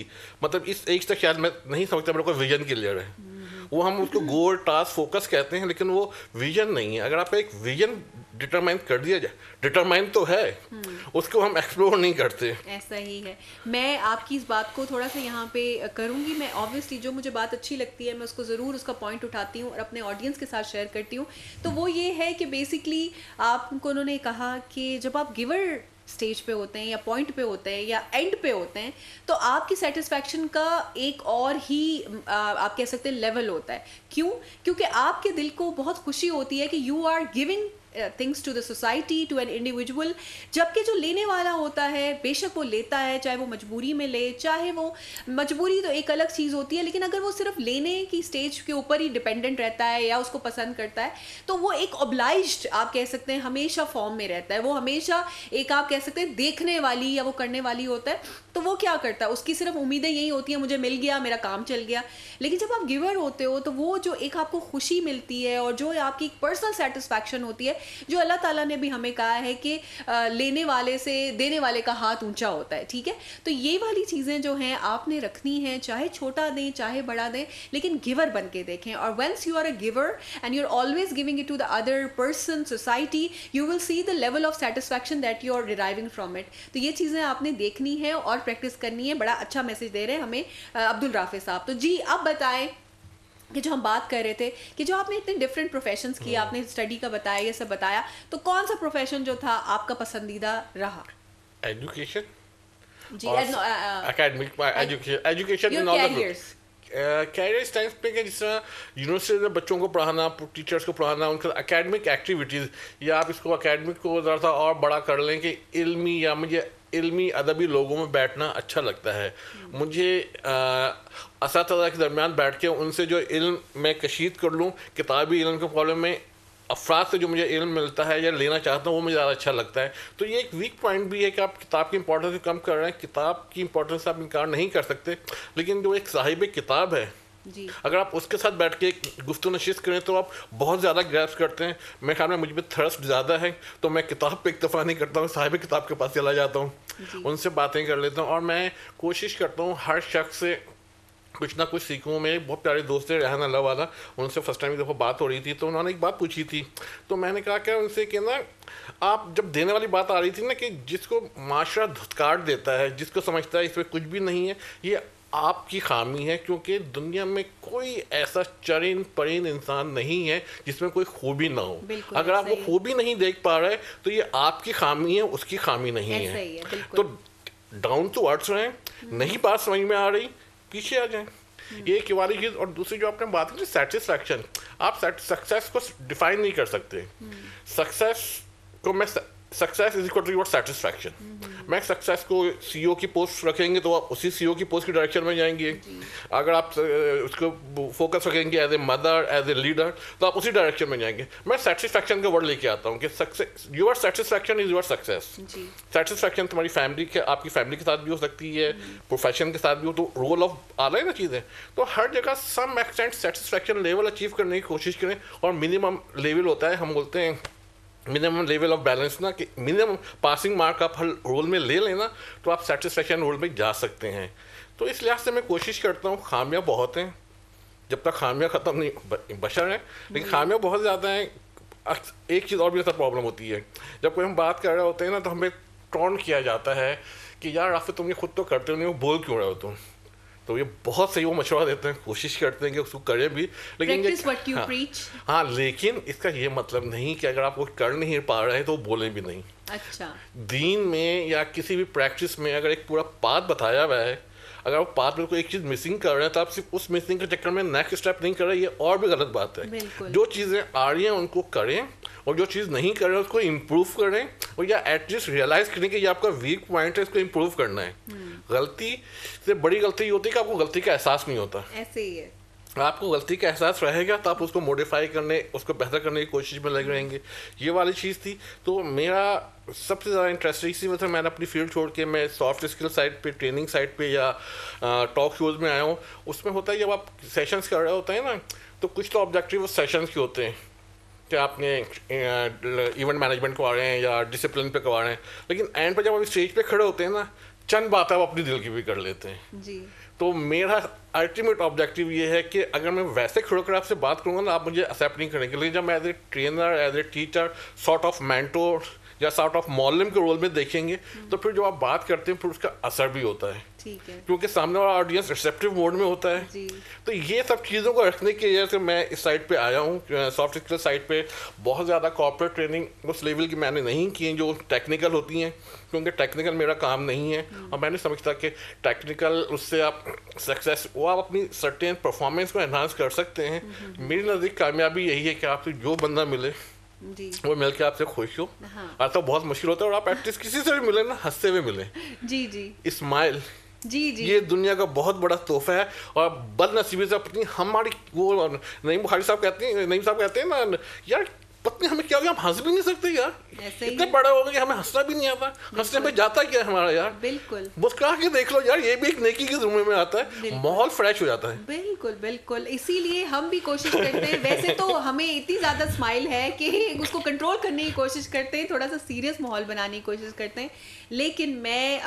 मतलब इस एज तक शायद मैं नहीं समझता मेरे को विजन क्लियर है वो हम उसको गोल टास्क फोकस कहते हैं लेकिन वो विजन नहीं है अगर आप एक विजन डिटरमाइन कर दिया जाए डिटरमाइन तो है हम्म। उसको हम एक्सप्लोर नहीं करते ऐसा ही है मैं आपकी इस बात को थोड़ा सा यहाँ पे करूँगी मैं ऑब्वियसली जो मुझे बात अच्छी लगती है मैं उसको ज़रूर उसका पॉइंट उठाती हूँ और अपने ऑडियंस के साथ शेयर करती हूँ तो वो ये है कि बेसिकली आपको उन्होंने कहा कि जब आप गिवर स्टेज पे होते हैं या पॉइंट पे होते हैं या एंड पे होते हैं तो आपकी सेटिस्फैक्शन का एक और ही आप कह सकते हैं लेवल होता है क्यों क्योंकि आपके दिल को बहुत खुशी होती है कि you are giving things to the society to an individual जबकि जो लेने वाला होता है बेशक वो लेता है चाहे वो मजबूरी में ले चाहे वो मजबूरी तो एक अलग चीज़ होती है लेकिन अगर वो सिर्फ लेने की स्टेज के ऊपर ही डिपेंडेंट रहता है या उसको पसंद करता है तो वो एक ऑब्लाइज आप कह सकते हैं हमेशा फॉर्म में रहता है वो हमेशा एक आप कह सकते हैं देखने वाली या वो करने वाली होता है तो वो क्या करता है उसकी सिर्फ उम्मीदें यही होती हैं मुझे मिल गया मेरा काम चल गया लेकिन जब आप गिवर होते हो तो वो जो एक आपको खुशी मिलती है और जो आपकी एक पर्सनल सेटिस्फैक्शन होती है जो अल्लाह ताला ने भी हमें कहा है कि लेने वाले से देने वाले का हाथ ऊंचा होता है ठीक है तो ये वाली चीज़ें जो हैं आपने रखनी हैं चाहे छोटा दें चाहे बड़ा दें लेकिन गिवर बन के देखें और once you are a giver and you are always giving it to the other person society you will see the level of satisfaction that you are deriving from it तो ये चीज़ें आपने देखनी है और प्रैक्टिस करनी है बड़ा अच्छा मैसेज दे रहे हैं हमें अब्दुल राफे साहब तो जी अब बताएं कि जो हम बात कर रहे थे कि जो आपने इतने डिफरेंट प्रोफेशंस किए हम्म। आपने स्टडी का बताया ये सब बताया तो कौन सा प्रोफेशन जो था आपका पसंदीदा रहा एजुकेशन academic कैरियर स्टैंड पे जिस तरह यूनिवर्सिटी में बच्चों को पढ़ाना टीचर्स को पढ़ाना उनका अकेडमिक एक्टिविटीज़ या आप इसको अकेडमिक को ज़रा सा और बड़ा कर लें कि इल्मी या मुझे इल्मी अदबी लोगों में बैठना अच्छा लगता है हम्म। मुझे इस के दरमियान बैठ के उनसे जो इल्म मैं कशीद कर लूँ किताबी इल्म के प्रॉब्लम में अफराद से जो मुझे इल्म मिलता है या लेना चाहता हूँ वो मुझे ज़्यादा अच्छा लगता है तो ये एक वीक पॉइंट भी है कि आप किताब की इंपॉर्टेंस कम कर रहे हैं किताब की इंपॉर्टेंस आप इनकार नहीं कर सकते लेकिन जो एक साहिब किताब है जी। अगर आप उसके साथ बैठ के गुफ्त नशीस करें तो आप बहुत ज़्यादा ग्रैप्स करते हैं मेरे ख्याल में मुझ पर थ्रस्ट ज़्यादा है तो मैं किताब पे इतफा नहीं करता हूँ साहिब किताब के पास चला जाता हूँ उनसे बातें कर लेता हूँ और मैं कोशिश करता हूँ हर शख्स से कुछ ना कुछ सीखूँ मेरे बहुत प्यारे दोस्त थे रेहान अल्लाह वाला उनसे फर्स्ट टाइम एक दफ़ा बात हो रही थी तो उन्होंने एक बात पूछी थी तो मैंने कहा क्या उनसे कि ना आप जब देने वाली बात आ रही थी ना कि जिसको माशरा धुतकार देता है जिसको समझता है इसमें कुछ भी नहीं है ये आपकी खामी है क्योंकि दुनिया में कोई ऐसा चरिन परिन इंसान नहीं है जिसमें कोई खूबी ना हो अगर आप वो खूबी नहीं देख पा रहे तो ये आपकी खामी है उसकी खामी नहीं है, तो डाउन टू अर्थ रहे नहीं बात समझ में आ रही पीछे आ जाए ये एक वाली चीज और दूसरी जो आपने बात की सेटिस्फेक्शन आप सक्सेस को डिफाइन नहीं कर सकते सक्सेस हम्म। को मैं success is equal to your satisfaction max success को सी की पोस्ट रखेंगे तो आप उसी सी की पोस्ट के डायरेक्शन में जाएंगे अगर आप उसको फोकस रखेंगे as a mother as a leader तो आप उसी डायरेक्शन में जाएंगे मैं सेटिस्फैक्शन का वर्ड लेके आता हूँ कि success your satisfaction is your success satisfaction तुम्हारी फैमिली के आपकी फैमिली के साथ भी हो सकती है प्रोफेशन हम्म। के साथ भी हो तो रोल ऑफ आ रहा है ना चीज़ें तो हर जगह some extent satisfaction level achieve करने की कोशिश करें और मिनिमम लेवल होता है हम बोलते हैं मिनिमम लेवल ऑफ बैलेंस ना कि मिनिमम पासिंग मार्क आप हर रोल में ले लेना तो आप सेटिस्फेक्शन रोल में जा सकते हैं तो इस लिहाज से मैं कोशिश करता हूँ खामियाँ बहुत हैं जब तक खामियाँ ख़त्म नहीं बशर हैं लेकिन हम्म। खामियाँ बहुत ज़्यादा हैं एक चीज़ और भी ऐसा प्रॉब्लम होती है जब कोई हम बात कर रहे होते हैं ना तो हमें ट्रॉन किया जाता है कि यार तो तुम ये खुद तो करते हो नहीं हो बोल क्यों रहे हो तुम तो ये बहुत सही वो मशवरा देते हैं कोशिश करते हैं कि उसको करें भी लेकिन हाँ, हाँ लेकिन इसका ये मतलब नहीं कि अगर आप वो कर नहीं पा रहे हैं तो बोले भी नहीं अच्छा दीन में या किसी भी प्रैक्टिस में अगर एक पूरा पाथ बताया हुआ है अगर आप पाथ में कोई एक चीज़ मिसिंग कर रहे हैं तो आप सिर्फ उस मिसिंग के चक्कर में नेक्स्ट स्टेप नहीं कर रहे ये और भी गलत बात है जो चीज़ें आ रही हैं उनको करें और जो चीज़ नहीं कर रहे हैं उसको इम्प्रूव करें और या एटलीस्ट रियलाइज करें कि ये आपका वीक पॉइंट है इसको इम्प्रूव करना है हम्म। गलती से बड़ी गलती ये होती है कि आपको गलती का एहसास नहीं होता ऐसे ही है आपको गलती का एहसास रहेगा तो आप उसको मॉडिफाई करने उसको बेहतर करने की कोशिश में लग रहेंगे ये वाली चीज़ थी तो मेरा सबसे ज़्यादा इंटरेस्ट इसी वजह से मैंने अपनी फील्ड छोड़ के मैं सॉफ्ट स्किल साइड पे ट्रेनिंग साइड पे या टॉक शोज में आया हूँ उसमें होता है जब आप सेशंस कर रहे होते हैं ना तो कुछ तो ऑब्जेक्टिव उस सेशंस के होते हैं कि आपने इवेंट मैनेजमेंट करवा रहे हैं या डिसिप्लिन पे करवा रहे हैं लेकिन एंड पर जब आप स्टेज पे खड़े होते हैं ना चंद बात आप अपनी दिल की भी कर लेते हैं जी तो मेरा अल्टीमेट ऑब्जेक्टिव ये है कि अगर मैं वैसे खड़ो कर आपसे बात करूँगा ना आप मुझे एक्सेप्ट नहीं करेंगे लेकिन जब मैं as a trainer as a teacher sort of mentor या सॉर्ट ऑफ मॉलम के रोल में देखेंगे हम्म। तो फिर जो आप बात करते हैं फिर उसका असर भी होता है क्योंकि सामने वाला ऑडियंस रिसेप्टिव मोड में होता है जी. तो ये सब चीज़ों को रखने की वजह से मैं इस साइड पे आया हूँ सॉफ्ट स्किल साइड पे बहुत ज़्यादा कॉपरेट ट्रेनिंग उस लेवल की मैंने नहीं की जो टेक्निकल होती हैं क्योंकि टेक्निकल मेरा काम नहीं है और मैंने समझता कि टेक्निकल उससे आप सक्सेस वो आप अपनी सर्टेन परफॉर्मेंस को एनहांस कर सकते हैं हम्म, हम्म, हम्म। मेरी नज़दीक कामयाबी यही है कि आपसे जो बंदा मिले वो मिलकर आपसे खुश हो हाँ। तो बहुत मुश्किल होता है और आप प्रैक्टिस किसी से भी मिले ना हंसते हुए मिले जी जी स्माइल जी जी ये दुनिया का बहुत बड़ा तोहफा है और बदनसीबी से पत्नी हमारी वो नईम बुखारी साहब कहते हैं नईम साहब कहते हैं ना यार पत्नी हमें क्या हो हम हंस भी नहीं सकते यार इतने बड़ा हो गया हमें हंसना भी नहीं आता हंसने में जाता क्या हमारा यार बिल्कुल मुस्कुरा के देख लो यार ये भी एक नेकी के जुम्मे में आता है माहौल फ्रेश हो जाता है बिल्कुल बिल्कुल इसीलिए हम भी कोशिश करते हैं वैसे तो हमें इतनी ज्यादा स्माइल है कि उसको कंट्रोल करने की कोशिश करते हैं थोड़ा सा सीरियस माहौल बनाने की कोशिश करते हैं लेकिन मैं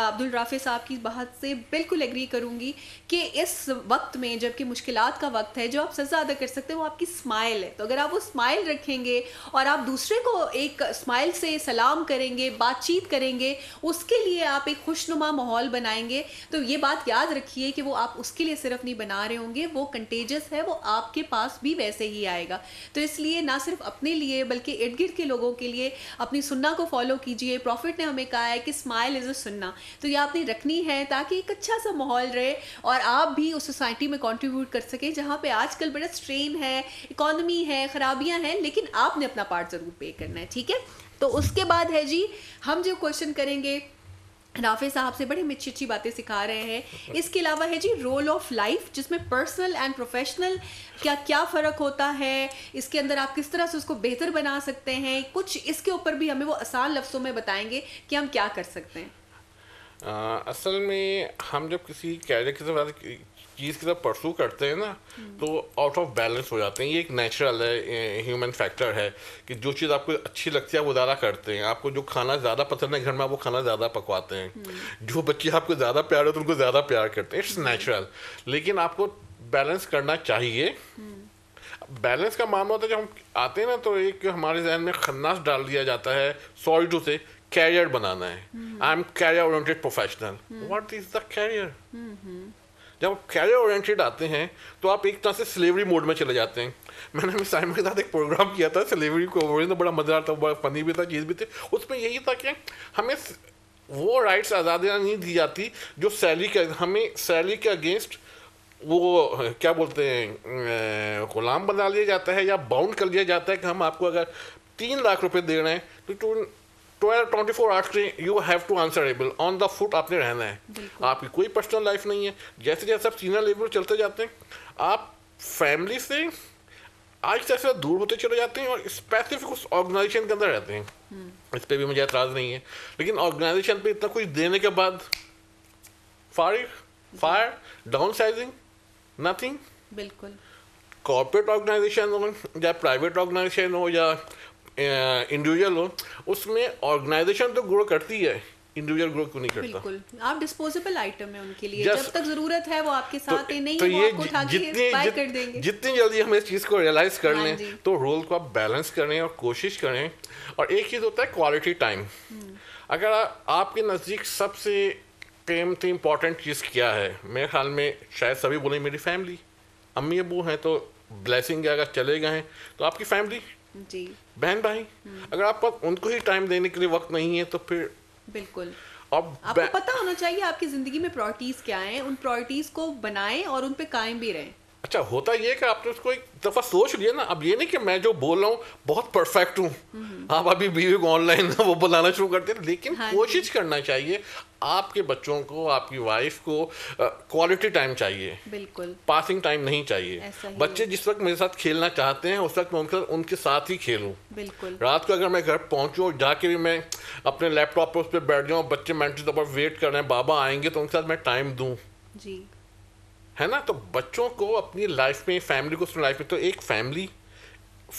अब्दुल राफ़ी साहब की बात से बिल्कुल एग्री करूँगी कि इस वक्त में जबकि मुश्किल का वक्त है जो आप सज़ा अदा कर सकते हैं वो आपकी स्माइल है तो अगर आप वो स्माइल रखेंगे और आप दूसरे को एक स्माइल से सलाम करेंगे बातचीत करेंगे उसके लिए आप एक खुशनुमा माहौल बनाएंगे तो ये बात याद रखिए कि वो आप उसके लिए सिर्फ नहीं बना रहे होंगे वो कंटेजस है वो आपके पास भी वैसे ही आएगा तो इसलिए ना सिर्फ अपने लिए बल्कि इर्द गिर्द के लोगों के लिए अपनी सुन्ना को फॉलो कीजिए प्रॉफिट ने हमें कहा है कि स्माइल इज़ अ सुन्ना तो ये आपने रखनी है ताकि एक अच्छा सा माहौल रहे और आप भी उस सोसाइटी में कॉन्ट्रीब्यूट कर सकें जहाँ पे आजकल बड़ा स्ट्रेन है इकोनमी है ख़राबियाँ हैं लेकिन आपने अपना पार्ट ज़रूर पे करना है ठीक है तो उसके बाद है जी हम जो क्वेश्चन करेंगे राफे साहब से बड़ी मिच्छी अच्छी बातें सिखा रहे हैं इसके अलावा है जी रोल ऑफ लाइफ जिसमें पर्सनल एंड प्रोफेशनल क्या क्या फ़र्क होता है इसके अंदर आप किस तरह से उसको बेहतर बना सकते हैं कुछ इसके ऊपर भी हमें वो आसान लफ्ज़ों में बताएंगे कि हम क्या कर सकते हैं असल में हम जब किसी कैरियर की तरफ चीज़ की तरफ परसू करते हैं ना हम्म। तो आउट ऑफ बैलेंस हो जाते हैं ये एक नेचुरल है ह्यूमन फैक्टर है कि जो चीज़ आपको अच्छी लगती है वो ज़्यादा करते हैं आपको जो खाना ज़्यादा पसंद है घर में आप वो खाना ज़्यादा पकवाते हैं हम्म। जो बच्चे आपको ज़्यादा प्यार होते तो उनको ज़्यादा प्यार करते हैं इट्स नेचुरल लेकिन आपको बैलेंस करना चाहिए हम्म। बैलेंस का मामला होता है जब हम आते हैं ना तो एक हमारे जहन में खन्नास डाल दिया जाता है सॉल्ट से कैरियर बनाना है I am career oriented professional what is the career जब कैरियर ओरिएंटेड आते हैं तो आप एक तरह से स्लेवरी मोड में चले जाते हैं मैंने अभी साइमन के साथ एक प्रोग्राम किया था स्लेवरी को तो बड़ा मज़ेदार था बड़ा फनी भी था चीज़ भी थी उसमें यही था कि हमें वो राइट्स आज़ादियाँ नहीं दी जाती जो सैलरी के हमें सैलरी के अगेंस्ट वो क्या बोलते हैं गुलाम बना लिया जाता है या बाउंड कर लिया जाता है कि हम आपको अगर तीन लाख रुपए दे रहे हैं तो twelve twenty four hours you have to answer able on the foot आपने रहना है आपकी कोई पर्सनल लाइफ नहीं है जैसे जैसे आप सीनियर लेवल चलते जाते हैं आप फैमिली से आहिस्ता से दूर होते चले जाते हैं और स्पेसिफिक उस ऑर्गेनाइजेशन के अंदर रहते हैं hmm. इस पर भी मुझे एतराज़ नहीं है लेकिन ऑर्गेनाइजेशन पर इतना कुछ देने के बाद fire fire downsizing nothing बिल्कुल कॉर्पोरेट ऑर्गेनाइजेशन हो या प्राइवेट ऑर्गेनाइजेशन हो या इंडिविजुअल हो उसमें ऑर्गेनाइजेशन तो ग्रो करती है इंडिविजुअल ग्रो क्यों नहीं करता बिल्कुल आप डिस्पोजेबल आइटम है उनके लिए जब तक जरूरत है वो आपके तो साथ तो, नहीं तो वो ये आपको उठा जितनी, जित, कर देंगे जितनी जल्दी हम इस चीज को रियलाइज कर हाँ लें तो रोल को आप बैलेंस करें और कोशिश करें और एक चीज होता है क्वालिटी टाइम हम्म। अगर आपके नजदीक सबसे टेम तो चीज़ क्या है मेरे ख्याल में शायद सभी बोले मेरी फैमिली अम्मी अबू हैं तो ब्लेसिंग अगर चले गए हैं तो आपकी फैमिली जी बहन भाई हम्म। अगर आप पर उनको ही टाइम देने के लिए वक्त नहीं है तो फिर बिल्कुल अब आपको पता होना चाहिए आपकी ज़िंदगी में प्रायोरिटीज़ क्या हैं उन प्रायोरिटीज़ को बनाएं और उन पे कायम भी रहें अच्छा होता ये कि आपने उसको एक दफ़ा सोच लिया ना अब ये नहीं कि मैं जो बोल रहा हूँ बहुत परफेक्ट हूँ हम्म। आप अभी बीवी को ऑनलाइन वो बुलाना शुरू करते हैं लेकिन हाँ कोशिश करना चाहिए आपके बच्चों को आपकी वाइफ को क्वालिटी टाइम चाहिए बिल्कुल पासिंग टाइम नहीं चाहिए बच्चे जिस वक्त मेरे साथ खेलना चाहते हैं उस वक्त मैं उनके साथ उनके साथ ही खेलूँ बिल्कुल रात को अगर मैं घर पहुंचू और जाके भी मैं अपने लैपटॉप पर उस पर बैठ जाऊँ बच्चे मेंटली तौर पर वेट कर रहे हैं बाबा आएंगे तो उनके साथ मैं टाइम दूँ जी है ना तो बच्चों को अपनी लाइफ में फैमिली को लाइफ में तो एक फैमिली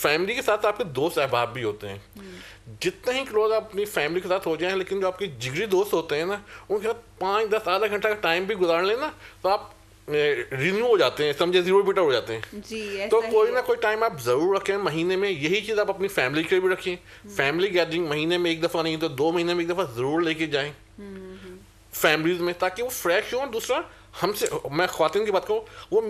फैमिली के साथ आपके दोस्त अहबाब भी होते हैं हम्म। जितने ही क्लोज आप अपनी फैमिली के साथ हो जाएं लेकिन जो आपके जिगरी दोस्त होते हैं ना उनके साथ पाँच दस आधा घंटा का टाइम भी गुजार लेना तो आप रिन्यू हो जाते हैं समझे जीरो बीटर हो जाते हैं जी, तो कोई ना कोई टाइम आप जरूर रखें महीने में यही चीज़ आप अपनी फैमिली के लिए भी रखें फैमिली गैदरिंग महीने में एक दफ़ा नहीं तो दो महीने में एक दफ़ा ज़रूर लेके जाएं फैमिलीज हम्म, हम्म। में ताकि वो फ्रेश हो दूसरा हमसे मैं खातिन की बात कहूँ वो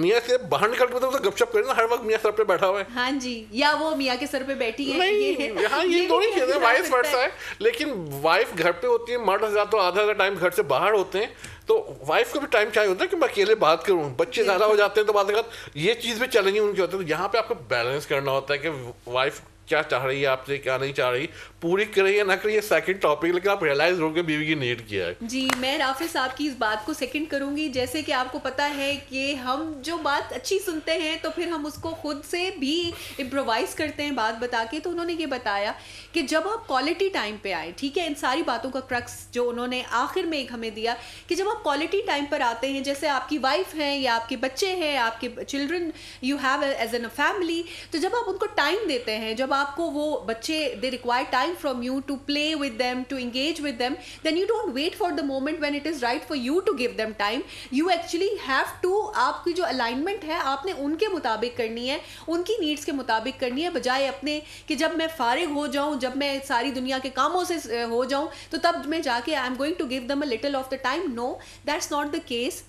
मियाँ से बाहर निकल के तो गपशप करें हर वक्त मियाँ सर पे बैठा हुआ है हाँ जी या वो मियाँ के सर पे बैठी है नहीं ये, हाँ ये नहीं चीजें वाइफ वर्सा है लेकिन वाइफ घर पे होती है मर्द हजार तो आधा आधा टाइम घर से बाहर होते हैं तो वाइफ को भी टाइम चाहिए होता है कि मैं अकेले बात करूँ बच्चे ज़्यादा हो जाते हैं तो बात ये चीज़ भी चैलेंजिंग उनकी होती है तो यहाँ पे आपको बैलेंस करना होता है कि वाइफ क्या चाह रही है आपसे क्या नहीं चाह रही पूरी करे या ना करिए सेकंड टॉपिक लेकिन आप रियलाइज हो बीवी की नीड किया है जी मैं राफे साहब की इस बात को सेकंड करूंगी जैसे कि आपको पता है कि हम जो बात अच्छी सुनते हैं तो फिर हम उसको खुद से भी इम्प्रोवाइज करते हैं बात बता के तो उन्होंने ये बताया कि जब आप क्वालिटी टाइम पर आए ठीक है इन सारी बातों का क्रक्स जो उन्होंने आखिर में एक हमें दिया कि जब आप क्वालिटी टाइम पर आते हैं जैसे आपकी वाइफ है या आपके बच्चे हैं आपके children you have as an a family तो जब आप उनको टाइम देते हैं जब आपको वो बच्चे they require time from you to play with them to engage with them then you don't wait for the moment when it is right for you to give them time you actually have to आपकी जो alignment है आपने उनके मुताबिक करनी है उनकी needs के मुताबिक करनी है बजाय अपने कि जब मैं फारिग हो जाऊँ जब मैं सारी दुनिया के कामों से हो जाऊँ तो तब मैं जाके I am going to give them a little of the time no that's not the case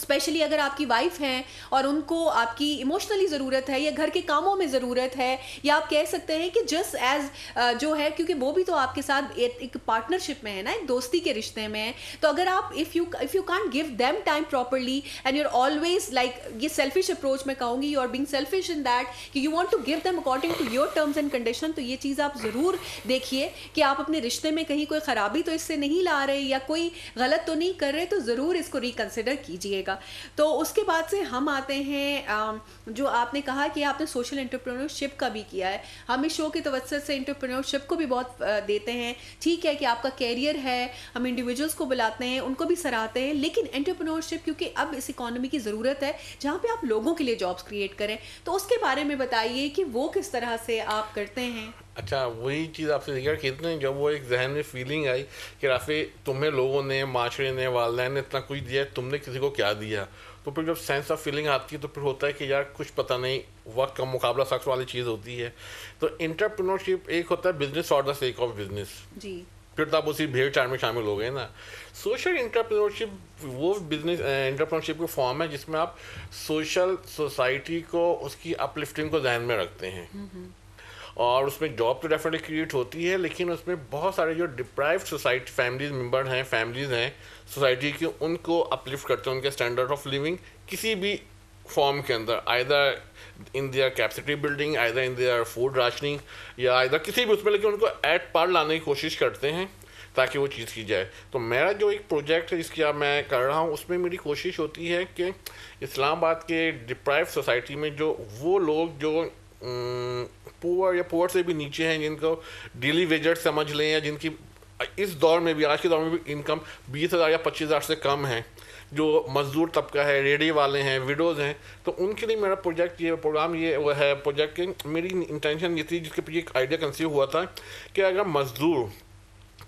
specially अगर आपकी वाइफ हैं और उनको आपकी इमोशनली ज़रूरत है या घर के कामों में ज़रूरत है या आप कह सकते हैं कि जस्ट एज जो है क्योंकि वो भी तो आपके साथ एक पार्टनरशिप में है ना एक दोस्ती के रिश्ते में है तो अगर आप if you if you can give them time properly and you are always like ये सेल्फिश अप्रोच मैं कहूँगी you are being selfish in that कि you want to give them according to your terms and condition तो ये चीज़ आप ज़रूर देखिए कि आप अपने रिश्ते में कहीं कोई ख़राबी तो इससे नहीं ला रहे या कोई गलत तो नहीं कर रहे तो ज़रूर इसको रिकन्सिडर कीजिए मिलेगा तो उसके बाद से हम आते हैं जो आपने कहा कि आपने सोशल इंटरप्रीनोरशिप का भी किया है हम इस शो की तवसत से एंटरप्रेन्योरशिप को भी बहुत देते हैं ठीक है कि आपका कैरियर है हम इंडिविजुअल्स को बुलाते हैं उनको भी सराहते हैं लेकिन एंटरप्रेन्योरशिप क्योंकि अब इस इकोनॉमी की ज़रूरत है जहाँ पर आप लोगों के लिए जॉब्स क्रिएट करें तो उसके बारे में बताइए कि वो किस तरह से आप करते हैं अच्छा वही चीज़ आपसे देखिए कहते हैं जब वो एक जहन में फीलिंग आई कि राफे तुम्हें लोगों ने माशरे ने वालदे ने इतना कुछ दिया तुमने किसी को क्या दिया तो फिर जब सेंस ऑफ फीलिंग आती है तो फिर होता है कि यार कुछ पता नहीं वक्त का मुकाबला शख्स वाली चीज़ होती है तो इंटरप्रनोरशिप एक होता है बिजनेस और द सेक ऑफ बिजनेस जी फिर तो आप उसी भीड़ चाड़ में शामिल हो गए ना सोशल इंटरप्रनोरशिप वो बिजनेस इंटरप्रनोरशिप की फॉर्म है जिसमें आप सोशल सोसाइटी को उसकी अपलिफ्टिंग को जहन में रखते हैं हम्म, हम्म। और उसमें जॉब तो डेफिनेटली क्रिएट होती है लेकिन उसमें बहुत सारे जो डिप्राइव सोसाइटी फैमिलीज मेम्बर हैं फैमिलीज हैं सोसाइटी की उनको अपलिफ्ट करते हैं उनके स्टैंडर्ड ऑफ लिविंग किसी भी फॉर्म के अंदर either in their capacity building either in their food rationing या आयदर किसी भी उसमें लेकिन उनको एट पार लाने की कोशिश करते हैं ताकि वो चीज़ की जाए तो मेरा जो एक प्रोजेक्ट है अब मैं कर रहा हूँ उसमें मेरी कोशिश होती है कि इस्लामाबाद के डिप्राइव सोसाइटी में जो वो लोग जो पुअर या पुअर से भी नीचे हैं जिनको डेली वेजर समझ लें या जिनकी इस दौर में भी आज के दौर में भी इनकम बीस हज़ार या पच्चीस हज़ार से कम है जो मजदूर तबका है रेडी वाले हैं विडोज़ हैं तो उनके लिए मेरा प्रोजेक्ट ये प्रोग्राम ये वो है प्रोजेक्ट के मेरी इंटेंशन ये थी जिसके पीछे एक आइडिया कंसीव हुआ था कि अगर मजदूर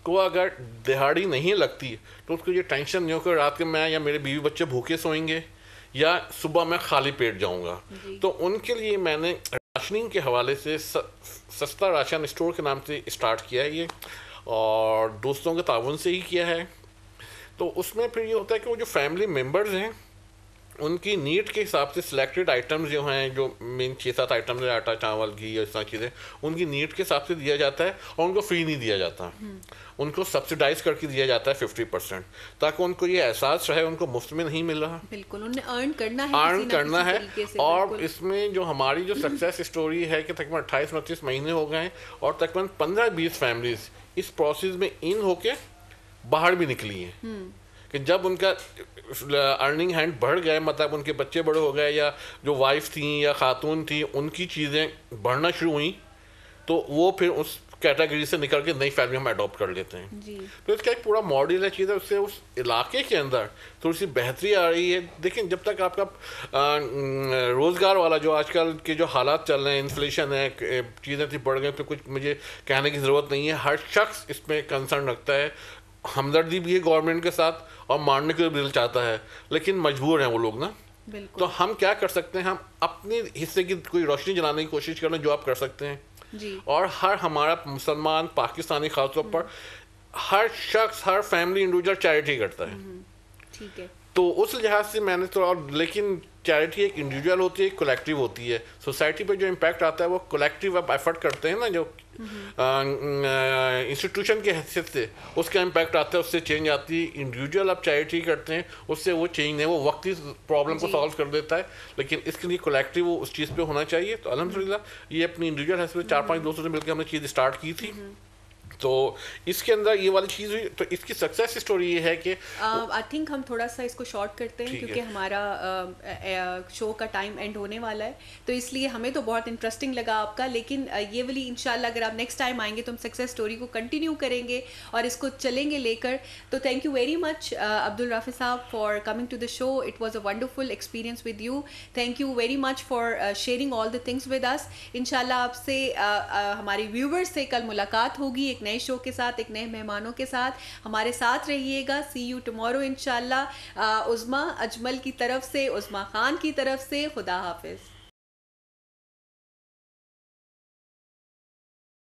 को अगर दिहाड़ी नहीं लगती तो उसको ये टेंशन नहीं होकर रात के मैं या मेरे बीवी बच्चे भूखे सोएंगे या सुबह मैं खाली पेट जाऊंगा तो उनके लिए मैंने राशनिंग के हवाले से स, सस्ता राशन स्टोर के नाम से स्टार्ट किया है ये और दोस्तों के ताउन से ही किया है तो उसमें फिर ये होता है कि वो जो फैमिली मेम्बर्स हैं उनकी नीड के हिसाब से सिलेक्टेड आइटम्स जो हैं जो मेन छः सात आइटम्स हैं आटा चावल घी और इस तरह चीज़ें उनकी नीड के हिसाब से दिया जाता है और उनको फ्री नहीं दिया जाता उनको सब्सिडाइज करके दिया जाता है फिफ्टी परसेंट ताकि उनको ये एहसास रहे उनको मुफ्त में नहीं मिल रहा बिल्कुल उन्हें अर्न करना है अर्न करना है और इसमें जो हमारी जो सक्सेस स्टोरी है कि तकरीबन अट्ठाईस उनतीस महीने हो गए और तकरीबन पंद्रह बीस फैमिलीज इस प्रोसेस में इन होके बाहर भी निकली हैं हम्म। कि जब उनका अर्निंग हैंड बढ़ गए मतलब उनके बच्चे बड़े हो गए या जो वाइफ थी या खातून थी उनकी चीज़ें बढ़ना शुरू हुई तो वो फिर उस कैटेगरी से निकल के नई फैमिली हम अडोप्ट कर लेते हैं तो इसका एक पूरा मॉडल है चीज़ है उससे उस इलाके के अंदर थोड़ी सी बेहतरी आ रही है लेकिन जब तक आपका रोज़गार वाला जो आजकल के जो हालात चल रहे हैं इन्फ्लेशन है चीज़ें थी बढ़ गई तो कुछ मुझे कहने की ज़रूरत नहीं है हर शख्स इसमें कंसर्न रखता है हमदर्दी भी है गवर्नमेंट के साथ और मारने के दिल चाहता है लेकिन मजबूर हैं वो लोग ना तो हम क्या कर सकते हैं हम अपने हिस्से की कोई रोशनी जलाने की कोशिश करें जो आप कर सकते हैं जी। और हर हमारा मुसलमान पाकिस्तानी खासतौर पर हर शख्स हर फैमिली इंडिविजुअल चैरिटी करता है हम्म, हम्म, ठीक है तो उस लिहाज से मैंने तो और लेकिन चैरिटी एक इंडिविजुअल होती है एक कलेक्टिव होती है सोसाइटी पे जो इम्पैक्ट आता है वो कलेक्टिव आप एफर्ट करते हैं ना जो इंस्टीट्यूशन हम्म। के हैसियत से उसका इम्पैक्ट आता है उससे चेंज आती है इंडिविजुअल आप चैरिटी करते हैं उससे वो चेंज नहीं वो वक्त ही प्रॉब्लम को सॉल्व कर देता है लेकिन इसके लिए कलेक्टिव उस चीज़ पर होना चाहिए तो अलहमदिल्ला ये अपनी इंडिविजुअल हैसियत चार पाँच दोस्तों से मिलकर हमने चीज़ स्टार्ट की थी हम्म। तो इसके अंदर ये वाली चीज़ हुई तो इसकी सक्सेस स्टोरी ये है कि आई uh, थिंक हम थोड़ा सा इसको शॉर्ट करते हैं क्योंकि है। हमारा शो uh, uh, का टाइम एंड होने वाला है तो इसलिए हमें तो बहुत इंटरेस्टिंग लगा आपका लेकिन ये वाली इंशाल्लाह अगर आप नेक्स्ट टाइम आएंगे तो हम सक्सेस स्टोरी को कंटिन्यू करेंगे और इसको चलेंगे लेकर तो thank you very much Abdul Rafi sahab for coming to the show it was a wonderful experience with you thank you very much for sharing all the things with us इन आपसे हमारे व्यूवर्स से कल मुलाकात होगी एक नए शो के साथ एक नए मेहमानों के साथ हमारे साथ रहिएगा सी यू टमोरो इनशाला उज़मा अजमल की तरफ से उज़मा ख़ान की तरफ से खुदा हाफिज़